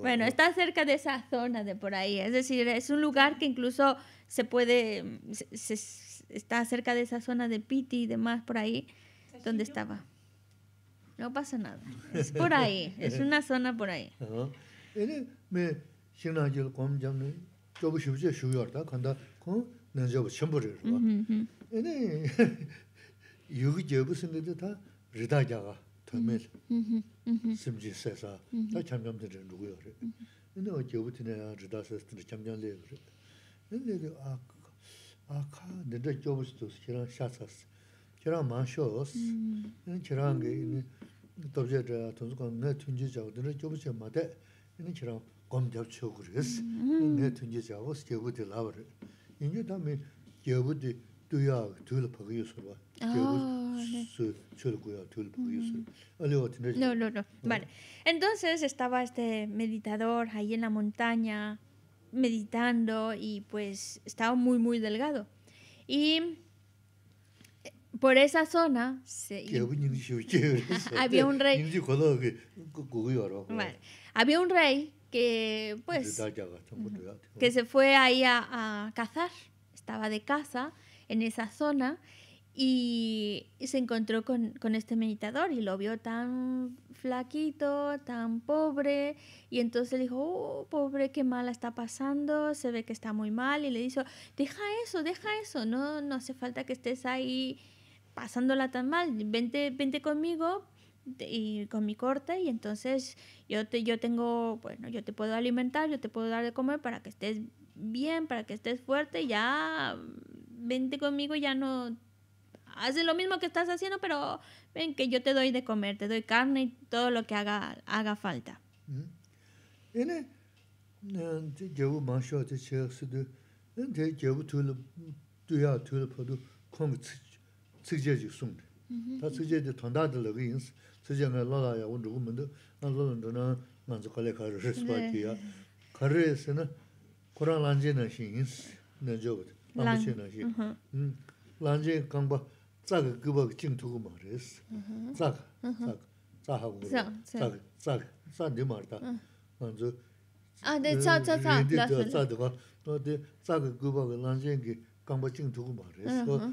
bueno, está cerca de esa zona de por ahí. Es decir, es un lugar que incluso se puede. está cerca de esa zona de Piti y demás por ahí, donde estaba. No pasa nada. Es por ahí, es una zona por ahí. Uh-huh. Ene me xina jil kom jam ne, jobu shibuja shuyar kanda kong nan jobu chambur mm-hmm, yor mm-hmm. Ene yugi jobu sin dide ta rida jaga, tomil, simji sesa, ta cham jam dide nugu mm-hmm. Ene o jobu tine rida sesa tine cham jam dide Ene dide a ka, jobu sin dide No, no, no. Vale. Entonces estaba este meditador ahí en la montaña meditando y pues estaba muy, muy delgado. Y por esa zona había un rey. que pues que se fue ahí a, cazar, estaba de caza en esa zona y, se encontró con, este meditador y lo vio tan flaquito, tan pobre y entonces le dijo, oh, pobre, qué mala está pasando, se ve que está muy mal y le dijo, deja eso, deja eso, no, no hace falta que estés ahí pasándola tan mal, vente, vente conmigo y con mi corte y entonces yo te yo tengo bueno yo te puedo alimentar yo te puedo dar de comer para que estés bien para que estés fuerte ya vente conmigo ya no haces lo mismo que estás haciendo pero ven que yo te doy de comer te doy carne y todo lo que haga haga falta mm-hmm. tsikje jik sungde. Mm-hmm. Ta tsikje di tondaadi lagi ins, tsikje nga lala ya wun dhugu mendo, nga lala ndo na nga zi kale kare rispa ki ya. Kare isi na Kurang lanje na xin ins, na jogade, amu xin na xin. Mm-hmm. Mm-hmm. Lanje kangba tsaga giba jing tugu ma re isi. Mm. A,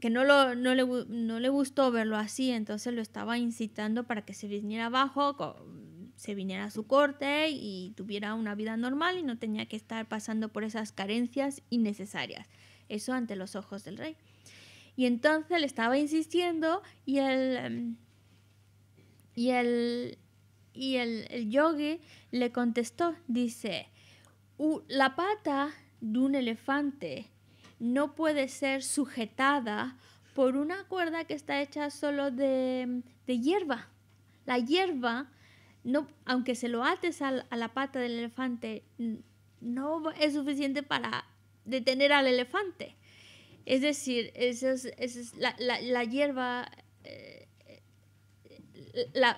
que no, no, le, gustó verlo así, entonces lo estaba incitando para que se viniera abajo, se viniera a su corte y tuviera una vida normal y no tenía que estar pasando por esas carencias innecesarias. Eso ante los ojos del rey. Y entonces le estaba insistiendo y el... Y Y el, yogi le contestó, dice, la pata de un elefante no puede ser sujetada por una cuerda que está hecha solo de, hierba. La hierba, no, aunque se lo ates a, la pata del elefante, no es suficiente para detener al elefante. Es decir, la, hierba, eh,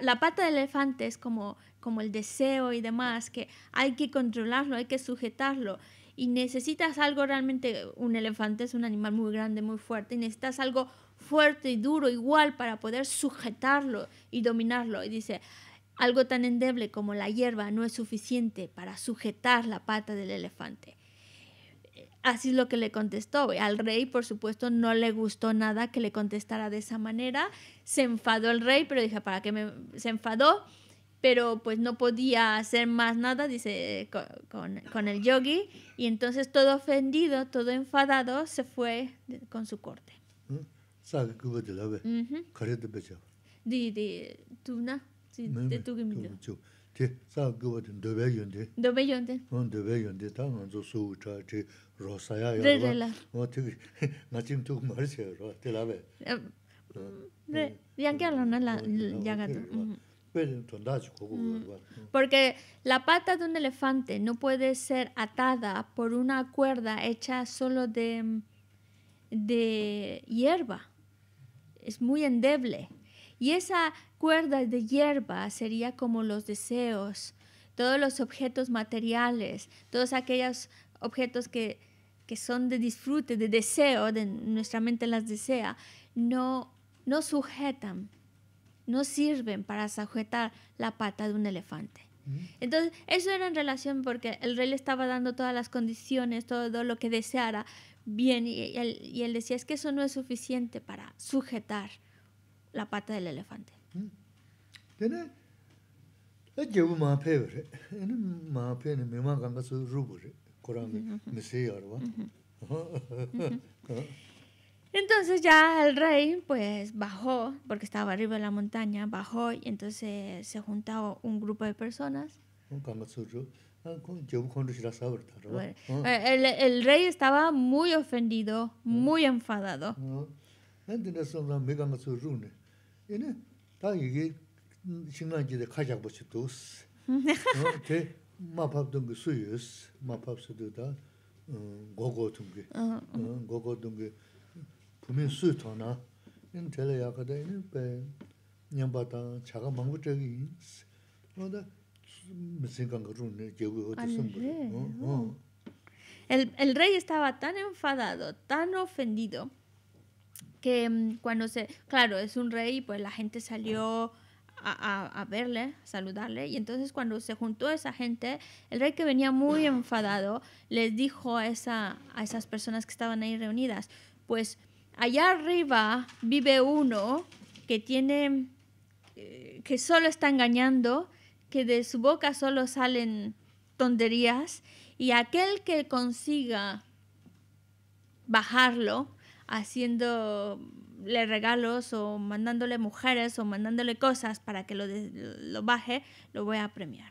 la, pata del elefante es como el deseo y demás, que hay que controlarlo, hay que sujetarlo y necesitas algo realmente, un elefante es un animal muy grande, muy fuerte, y necesitas algo fuerte y duro igual para poder sujetarlo y dominarlo. Y dice, algo tan endeble como la hierba no es suficiente para sujetar la pata del elefante. Así es lo que le contestó. Al rey, por supuesto, no le gustó nada que le contestara de esa manera. Se enfadó el rey, pero dije, ¿para qué Se enfadó pero pues no podía hacer más nada, dice, con, con, el yogi. Y entonces todo ofendido, todo enfadado, se fue con su corte. ¿Mm? Pues, mm. Porque la pata de un elefante no puede ser atada por una cuerda hecha solo de, de hierba. Es muy endeble. Y esa cuerda de hierba sería como los deseos, todos los objetos materiales, todos aquellos objetos que, que son de disfrute, de deseo, de nuestra mente las desea, no, no sujetan no sirven para sujetar la pata de un elefante. Entonces, eso era en relación porque el rey le estaba dando todas las condiciones, todo lo que deseara bien, y él, y él decía, es que eso no es suficiente para sujetar la pata del elefante. Entonces ya el rey pues bajó, porque estaba arriba de la montaña, bajó y entonces se juntó un grupo de personas. Bueno, ah, eh, el, el, rey estaba muy ofendido, mm. muy enfadado. Ah, el, rey estaba tan enfadado, tan ofendido, que mm, cuando se... Claro, es un rey, pues la gente salió... A, verle, a saludarle. Y entonces cuando se juntó esa gente, el rey que venía muy enfadado les dijo esa, a esas personas que estaban ahí reunidas, pues allá arriba vive uno que tiene, eh, que solo está engañando, que de su boca solo salen tonterías, y aquel que consiga bajarlo le regalos o mandándole mujeres o mandándole cosas para que lo, lo baje, lo voy a premiar.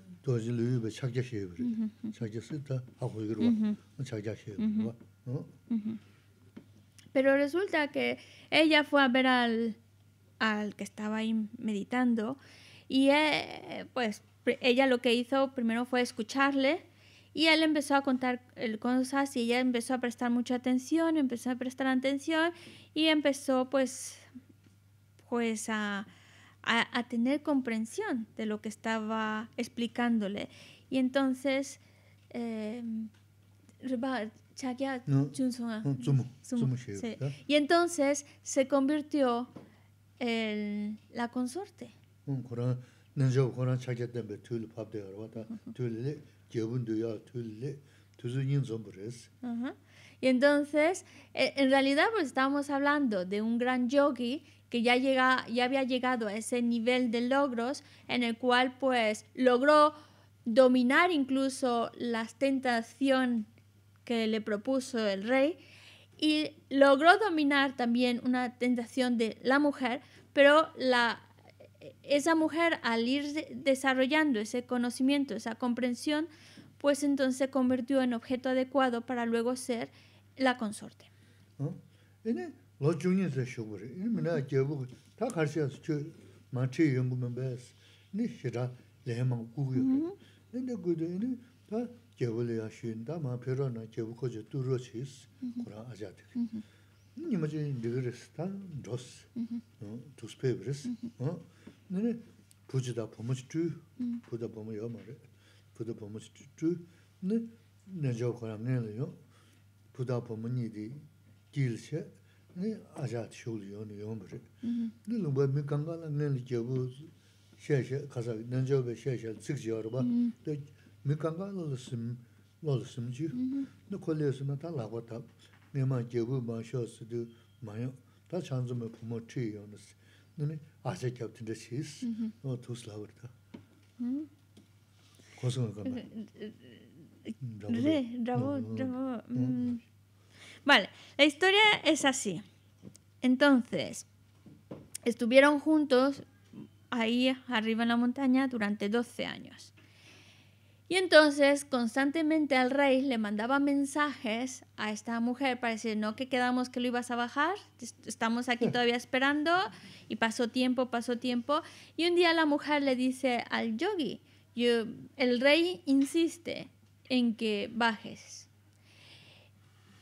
Pero resulta que ella fue a ver al, al que estaba ahí meditando y eh, pues ella lo que hizo primero fue escucharle y él empezó a contar eh, cosas y ella empezó a prestar mucha atención, empezó a prestar atención y empezó pues pues a, a, tener comprensión de lo que estaba explicándole. Y entonces, em, y entonces se convirtió en la consorte. Y entonces, e, en realidad, pues estamos hablando de un gran yogi que ya, llega, ya había llegado a ese nivel de logros en el cual pues logró dominar incluso la tentación que le propuso el rey y logró dominar también una tentación de la mujer, pero la, esa mujer al ir desarrollando ese conocimiento, esa comprensión, pues entonces se convirtió en objeto adecuado para luego ser la consorte. Lo zhungi za shukuri, in mi naa gyavu, taa karsiyasi chui matriyi yungu mi baayasi, ni hira lehemangu gugu yukuri. Nini guido inii, taa gyavu li yaa shiyin, taa maa perwa naa gyavu kozi tu ruo chayisi, quran ajaadik. Nini maji nilirisi taa, dros, tuuspevirisi. Nini, puji daa pomochi chui, puu pomo pomo nidi ni ajaat shukli yoni yombri. Ni lumbay mi kanga la nani jebu sheshe, kasa nanjobe sheshe tsikji warba, mi kanga la lusim, la lusim ji. Ni koli yasima ta lakwa ta, mi ma jebu ma shosu du mayo, ta chanzume pomo chi yoni si. Nani aja nda kama. Vale, la historia es así. Entonces, estuvieron juntos ahí arriba en la montaña durante 12 años. Y entonces constantemente al rey le mandaba mensajes a esta mujer para decir, no, que quedamos que lo ibas a bajar, estamos aquí todavía esperando, y pasó tiempo, pasó tiempo, y un día la mujer le dice al yogi, el rey insiste en que bajes,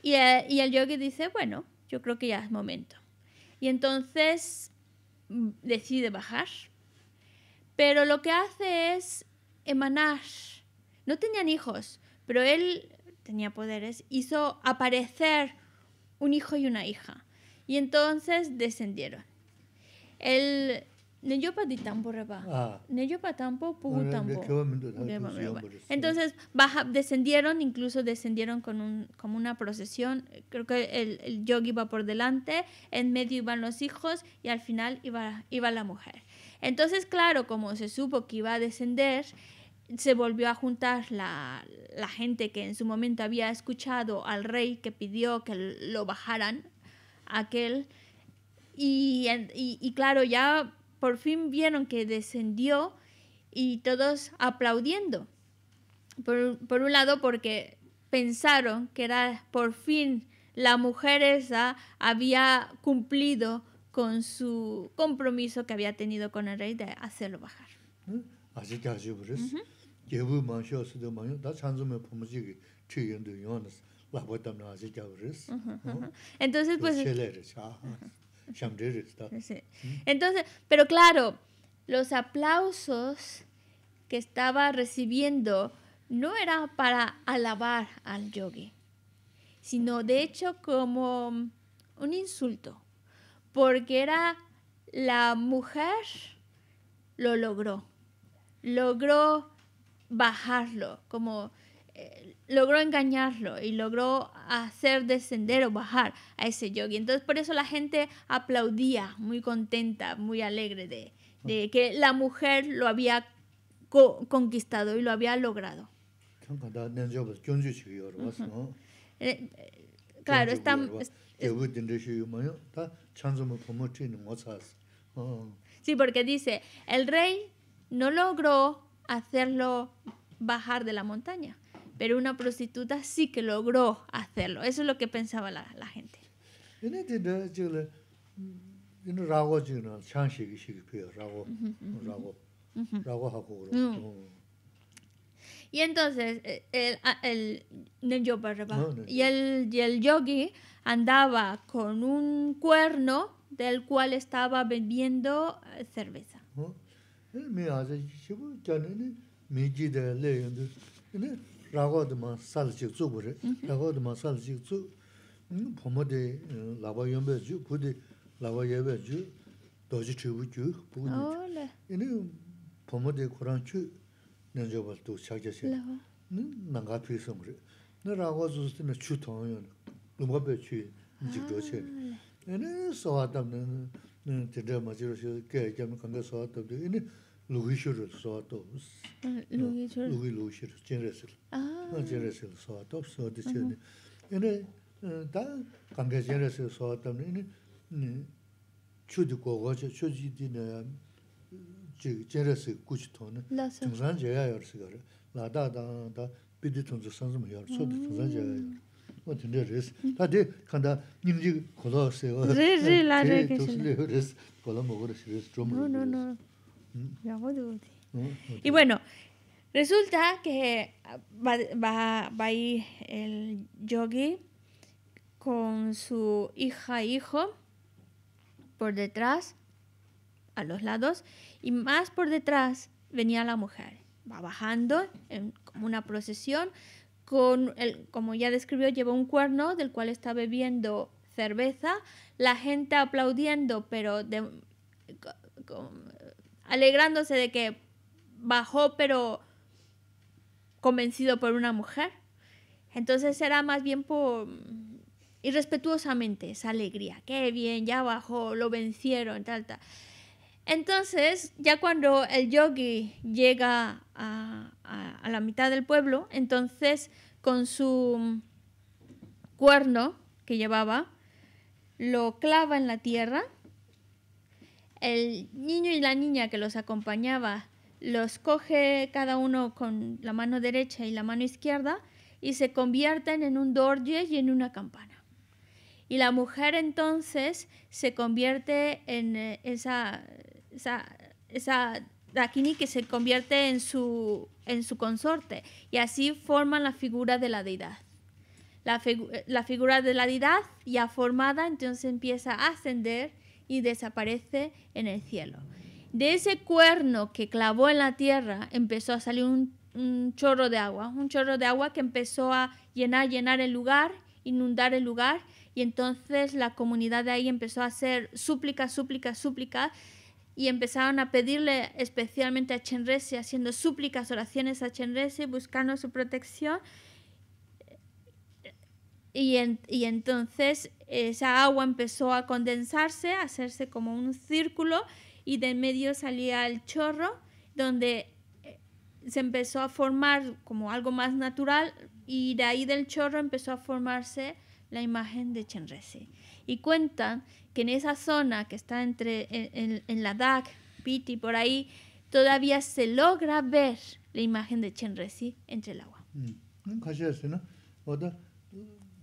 y el, y yogi dice, bueno, yo creo que ya es momento. Y entonces mm, decide bajar, pero lo que hace es emanar. No tenían hijos, pero él tenía poderes, hizo aparecer un hijo y una hija. Y entonces descendieron. Él... Neyopa di tamboreba reba. Ah. Neyopa pugu tampo. Entonces baja, descendieron, incluso descendieron con un, como una procesión. Creo que el, yogi iba por delante, en medio iban los hijos y al final iba, iba la mujer. Entonces, claro, como se supo que iba a descender, se volvió a juntar la, la gente que en su momento había escuchado al rey que pidió que lo bajaran, aquel. y, y claro, ya por fin vieron que descendió y todos aplaudiendo. Por, un lado, porque pensaron que era por fin la mujer esa había cumplido con su compromiso que había tenido con el rey de hacerlo bajar. ¿Mm? Pues, Entonces, pues... Mm. Entonces, pero claro, los aplausos que estaba recibiendo no era para alabar al yogi, sino de hecho como un insulto, porque era la mujer lo logró, logró bajarlo, como logró engañarlo y logró hacer descender o bajar a ese yogi. Entonces por eso la gente aplaudía muy contenta, muy alegre de, que la mujer lo había conquistado y lo había logrado. claro, Sí, porque dice, el rey no logró hacerlo bajar de la montaña pero una prostituta sí que logró hacerlo. Eso es lo que pensaba la, gente. Y entonces e, el, el, y el, y el yogi andaba con un cuerno del cual estaba bebiendo eh, cerveza. rāgō dhī mā sāla chīk tsū bō rē, rāgō dhī mā sāla chīk tsū, pō mō dhī lāba yōng bē chū, pū dhī lāba yē chū, dō chī chū bū chū, chū. Yīni pō mō chū, nian chō bā tū chū tōng chū, mā 누구 쇼르 소아톱스 누구 쇼르 누구 루시르 젠레스 아 젠레스 소아톱스 어디체네 얘네 다 관계 소아톱네 네 추디 고고체 추지디네 지 젠레스 구치톤네 라다다다 비디 통해서 선수 뭐 열어서 통해서 제가 뭐 진짜 레스 다들 간다 님지 고도하세요 Y bueno, resulta que va, va, a ir el yogui con su hija e hijo por detrás, a los lados, y más por detrás venía la mujer. Va bajando en, como una procesión, con el, como ya describió, lleva un cuerno del cual está bebiendo cerveza, la gente aplaudiendo, pero alegrándose de que bajó pero convencido por una mujer. Entonces era más bien por mm, irrespetuosamente esa alegría. Qué bien, ya bajó, lo vencieron, tal, tal. Entonces, ya cuando el yogi llega a, a la mitad del pueblo, entonces con su mm, cuerno que llevaba, lo clava en la tierra el niño y la niña que los acompañaba los coge cada uno con la mano derecha y la mano izquierda y se convierten en un dorje y en una campana. Y la mujer entonces se convierte en eh, esa, esa, que se convierte en su, consorte y así forman la figura de la deidad. la eh, figura de la deidad ya formada entonces empieza a ascender y desaparece en el cielo. De ese cuerno que clavó en la tierra empezó a salir un, chorro de agua, un chorro de agua que empezó a llenar, llenar el lugar, inundar el lugar y entonces la comunidad de ahí empezó a hacer súplicas, súplicas, súplicas y empezaron a pedirle especialmente a Chenrese, haciendo súplicas, oraciones a Chenrese, buscando su protección y, entonces esa agua empezó a condensarse, a hacerse como un círculo y de en medio salía el chorro donde eh, se empezó a formar como algo más natural y de ahí del chorro empezó a formarse la imagen de Chenrezig. Y cuentan que en esa zona que está entre en, la DAC, Piti, por ahí, todavía se logra ver la imagen de Chenrezig entre el agua. Mm,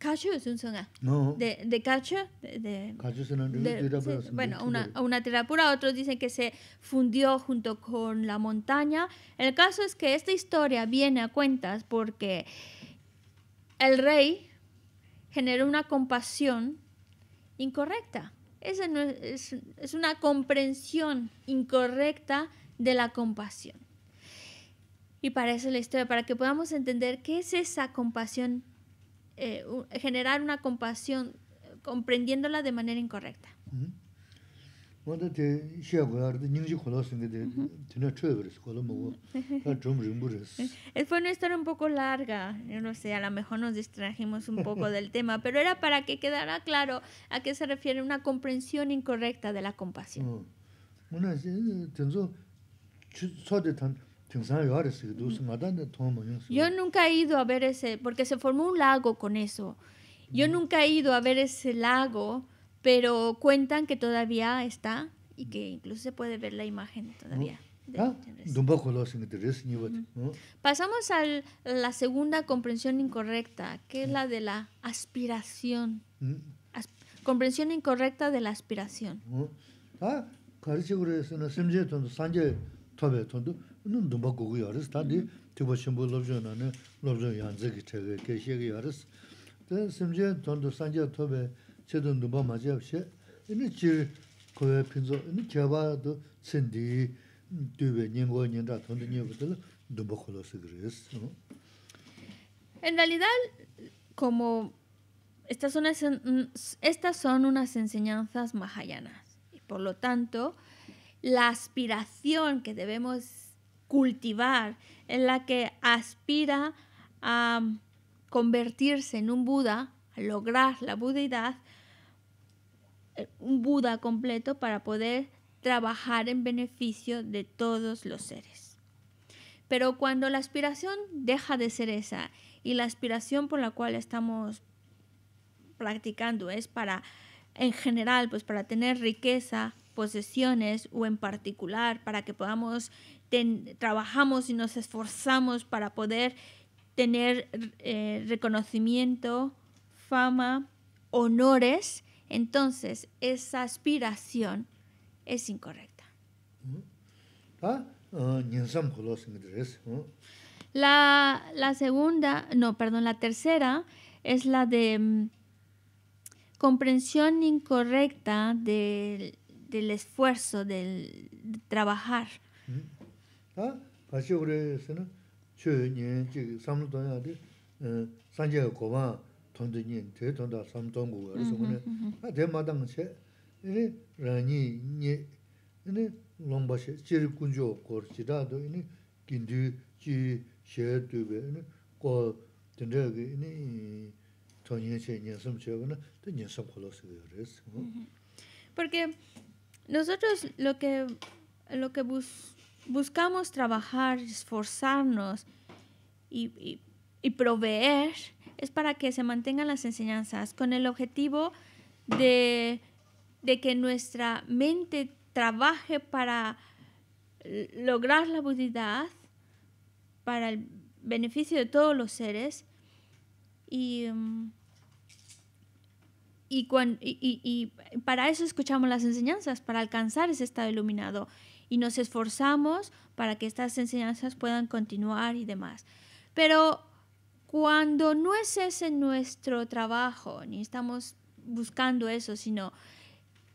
Cacho es un sonar ah. No. De, cacho. una Bueno, una, una pura. Otros dicen que se fundió junto con la montaña. El caso es que esta historia viene a cuentas porque el rey generó una compasión incorrecta. Esa es, una comprensión incorrecta de la compasión. Y para eso la historia, para que podamos entender qué es esa compasión eh, generar una compasión comprendiéndola de manera incorrecta. Fue una historia un poco larga, no sé, a lo mejor nos distrajimos un poco del tema, pero era para que quedara claro a qué se refiere una comprensión incorrecta de la compasión. Oh. Eh, yo nunca he ido a ver ese, porque se formó un lago con eso. Yo nunca he ido a ver ese lago, pero cuentan que todavía está y que incluso se puede ver la imagen todavía. Ah, Pasamos a la segunda comprensión incorrecta, que es la de la aspiración. comprensión incorrecta de la aspiración. En realidad, como estas son, estas son unas enseñanzas mahayanas, y por lo tanto, la aspiración que debemos cultivar, en la que aspira a convertirse en un Buda, a lograr la Budaidad, eh, un Buda completo para poder trabajar en beneficio de todos los seres. Pero cuando la aspiración deja de ser esa y la aspiración por la cual estamos practicando es para, en general, pues para tener riqueza, posesiones o en particular para que podamos trabajamos y nos esforzamos para poder tener eh, reconocimiento, fama, honores, entonces esa aspiración es incorrecta. ¿Mm? Ah, la, segunda, no, perdón, la tercera es la de mm, comprensión incorrecta del, esfuerzo, del trabajar. ¿Mm? porque nosotros lo que lo que buscamos trabajar, esforzarnos y, proveer, es para que se mantengan las enseñanzas con el objetivo de, que nuestra mente trabaje para lograr la budidad, para el beneficio de todos los seres. Mm, y, para eso escuchamos las enseñanzas, para alcanzar ese estado iluminado y nos esforzamos para que estas enseñanzas puedan continuar y demás. Pero cuando no es ese nuestro trabajo, ni estamos buscando eso, sino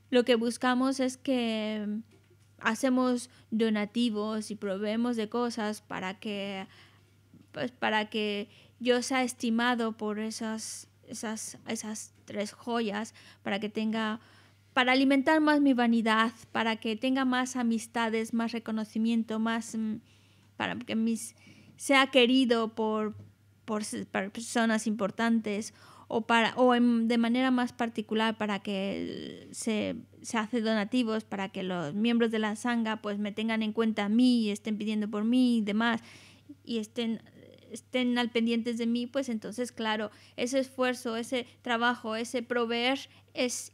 lo que buscamos es que hacemos donativos y proveemos de cosas para que, pues, para que yo sea estimado por esas, esas, esas tres joyas, para que tenga para alimentar más mi vanidad, para que tenga más amistades, más reconocimiento, más mm, para que mis sea querido por, por, personas importantes o para o de manera más particular para que se, se hace donativos para que los miembros de la sanga pues me tengan en cuenta a mí y estén pidiendo por mí y demás y estén estén al pendientes de mí pues entonces claro ese esfuerzo ese trabajo ese proveer es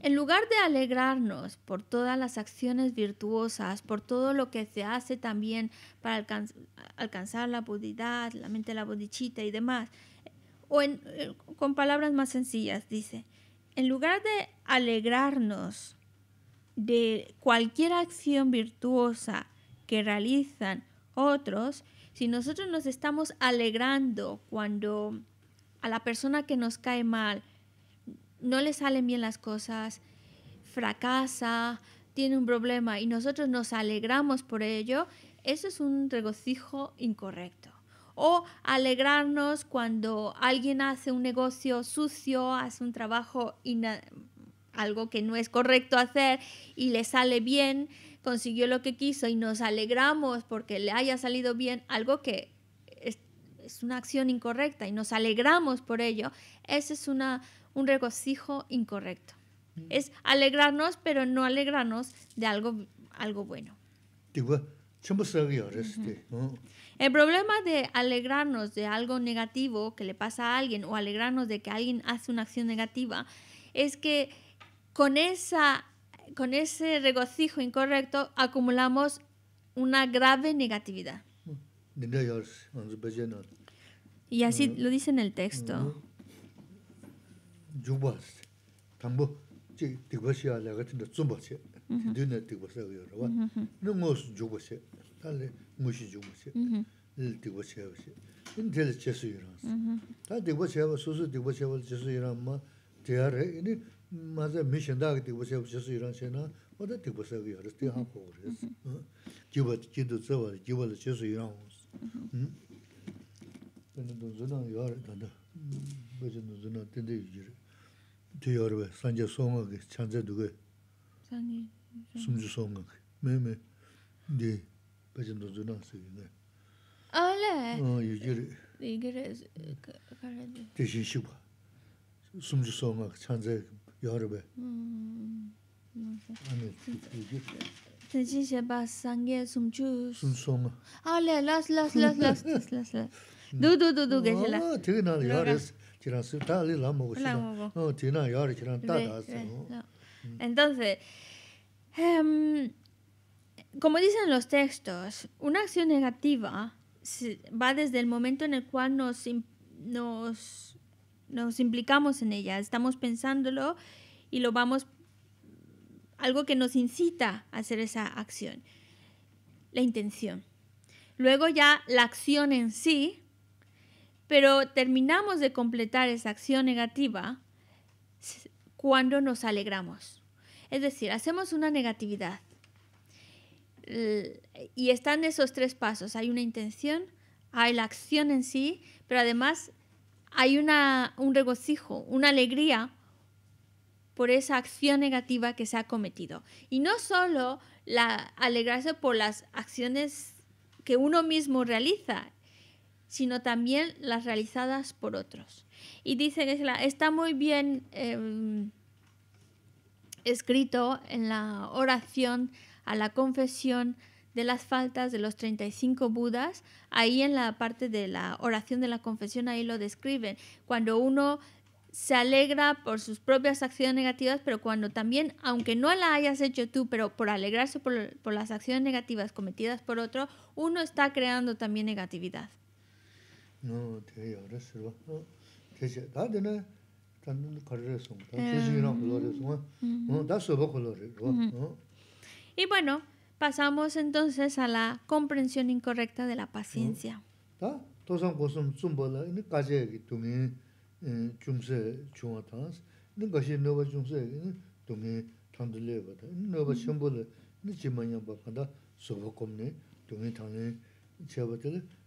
En lugar de alegrarnos por todas las acciones virtuosas, por todo lo que se hace también para alcanzar la budidad, la mente la bodichita y demás, o eh, con palabras más sencillas, dice, en lugar de alegrarnos de cualquier acción virtuosa que realizan otros, si nosotros nos estamos alegrando cuando a la persona que nos cae mal, no le salen bien las cosas, fracasa, tiene un problema y nosotros nos alegramos por ello, eso es un regocijo incorrecto. O alegrarnos cuando alguien hace un negocio sucio, hace un trabajo, algo que no es correcto hacer y le sale bien, consiguió lo que quiso y nos alegramos porque le haya salido bien, algo que es, una acción incorrecta y nos alegramos por ello, eso es una un regocijo incorrecto. Mm. Es alegrarnos, pero no alegrarnos de algo, algo bueno. Este, el problema de alegrarnos de algo negativo que le pasa a alguien o alegrarnos de que alguien hace una acción negativa es que con, esa, con ese regocijo incorrecto acumulamos una grave negatividad. Mm. Y así mm. lo dice en el texto. 주버스 담보 지 디버시아 내가 진짜 좀버스 눈에 디버스 그러고 와 너무 주버스 달래 무시 주버스 늘 디버스 근데 제일 제수 이런 다 디버스 해서 소소 디버스 해서 제수 이런 뭐 대하래 이니 맞아 미신다 디버스 해서 제수 이런 세나 어디 디버스 그 여러 하고 그래서 기버 기도 저와 기버 제수 이런 음 저는 저는 무슨 무슨 어떤 —Ti 산제 sanje songa kya, chanze 숨주 —Sangye, 매매 —Sumchoo songa kya, me, me, 어 pechen dozu nang sayi nay. —Alay! —Alay yugir... —Yugir kya zi... —Ti shin shi pa. songa kya, chanze yorvay. Hmm, —Sanje songa. las, las, las, las, las... las, las, du du du ah, Entonces, em, como dicen los textos, una acción negativa va desde el momento en el cual nos, nos implicamos en ella, estamos pensándolo y lo vamos, algo que nos incita a hacer esa acción, la intención. Luego ya la acción en sí pero terminamos de completar esa acción negativa cuando nos alegramos. Es decir, hacemos una negatividad. Y están esos tres pasos. Hay una intención, hay la acción en sí, pero además hay un regocijo, una alegría por esa acción negativa que se ha cometido. Y no solo alegrarse por las acciones que uno mismo realiza sino también las realizadas por otros. Y dice que está muy bien em, escrito en la oración a la confesión de las faltas de los 35 Budas, ahí en la parte de la oración de la confesión, ahí lo describen, cuando uno se alegra por sus propias acciones negativas, pero cuando también, aunque no la hayas hecho tú, pero por alegrarse por las acciones negativas cometidas por otro, uno está creando también negatividad y bueno pasamos entonces a la comprensión incorrecta de la paciencia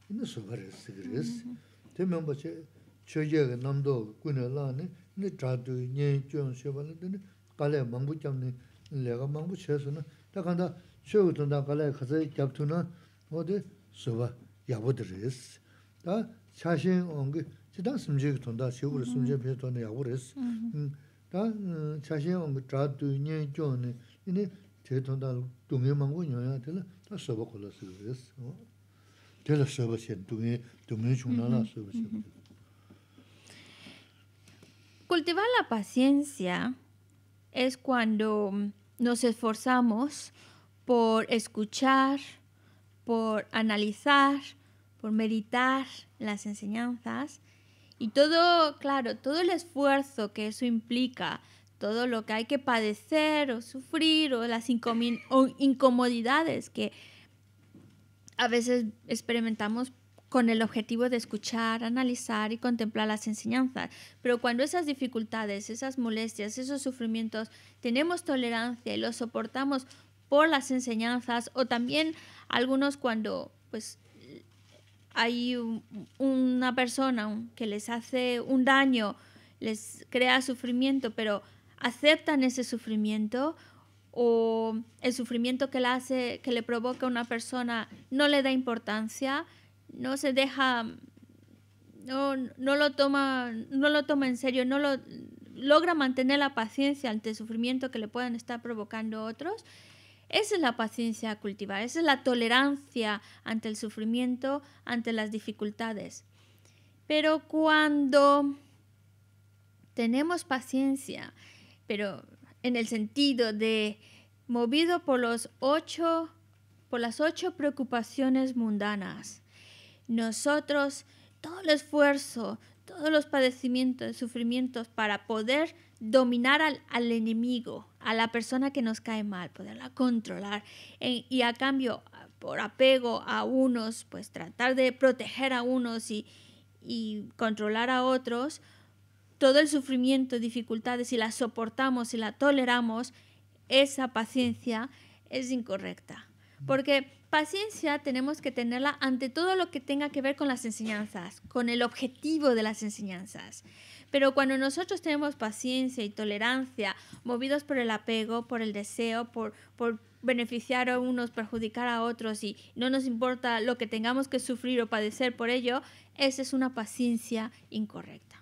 ina soba reshigiresh. Te mionpa che che yega namdo guinelaa, ina jadu, nye, chon, shio bala, ina qaleya mangbu camni, ina laga mangbu che su na, ta kanda che gu tunda qaleya khazayi kyak tu na, o de soba Ta chashen ong, Ta ina che dungi mangbu ta kula Cultivar la paciencia es cuando nos esforzamos por escuchar, por analizar, por meditar las enseñanzas y todo, claro, todo el esfuerzo que eso implica, todo lo que hay que padecer o sufrir o las incomodidades que a veces experimentamos con el objetivo de escuchar, analizar y contemplar las enseñanzas. Pero cuando esas dificultades, esas molestias, esos sufrimientos, tenemos tolerancia y los soportamos por las enseñanzas o también algunos cuando pues hay una persona que les hace un daño, les crea sufrimiento, pero aceptan ese sufrimiento o el sufrimiento que le, hace, que le provoca a una persona no le da importancia, no se deja, no, lo, toma, no lo toma en serio, no lo logra mantener la paciencia ante el sufrimiento que le puedan estar provocando otros. Esa es la paciencia a cultivar, esa es la tolerancia ante el sufrimiento, ante las dificultades. Pero cuando tenemos paciencia, pero en el sentido de movido por, los ocho, por las ocho preocupaciones mundanas. Nosotros, todo el esfuerzo, todos los padecimientos, sufrimientos para poder dominar al, enemigo, a la persona que nos cae mal, poderla controlar eh, y a cambio, por apego a unos, pues tratar de proteger a unos y, y controlar a otros, todo el sufrimiento, dificultades, si la soportamos, si la toleramos, esa paciencia es incorrecta. Porque paciencia tenemos que tenerla ante todo lo que tenga que ver con las enseñanzas, con el objetivo de las enseñanzas. Pero cuando nosotros tenemos paciencia y tolerancia, movidos por el apego, por el deseo, por, beneficiar a unos, perjudicar a otros y no nos importa lo que tengamos que sufrir o padecer por ello, esa es una paciencia incorrecta.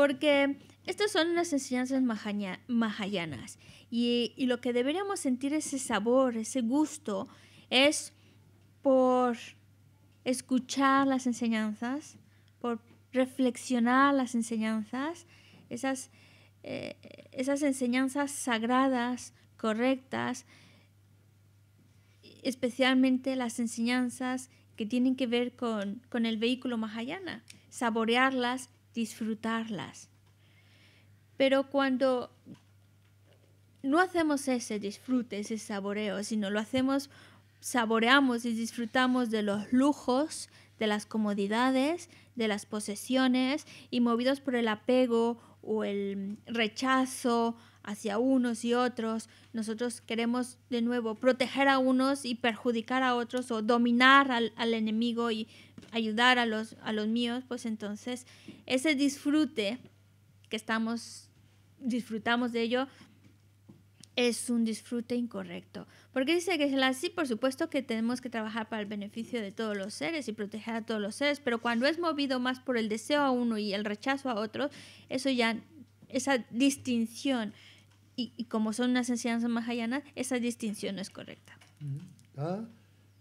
Porque estas son las enseñanzas mahayanas y, lo que deberíamos sentir ese sabor, ese gusto, es por escuchar las enseñanzas, por reflexionar las enseñanzas, esas, eh, esas enseñanzas sagradas, correctas, especialmente las enseñanzas que tienen que ver con, con el vehículo Mahayana, saborearlas disfrutarlas. Pero cuando no hacemos ese disfrute, ese saboreo, sino lo hacemos, saboreamos y disfrutamos de los lujos, de las comodidades, de las posesiones y movidos por el apego o el rechazo hacia unos y otros, nosotros queremos de nuevo proteger a unos y perjudicar a otros o dominar al, al enemigo y ayudar a los, a los míos, pues entonces ese disfrute que estamos, disfrutamos de ello, es un disfrute incorrecto. Porque dice que es así, por supuesto que tenemos que trabajar para el beneficio de todos los seres y proteger a todos los seres, pero cuando es movido más por el deseo a uno y el rechazo a otro, eso ya, esa distinción, y, y como son unas enseñanzas mahayanas, esa distinción no es correcta. ¿Ah?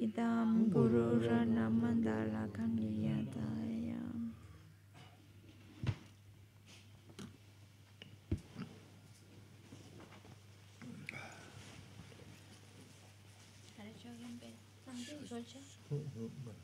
Idam Guru Ranamandala Kamiyataya. Hare Krishna.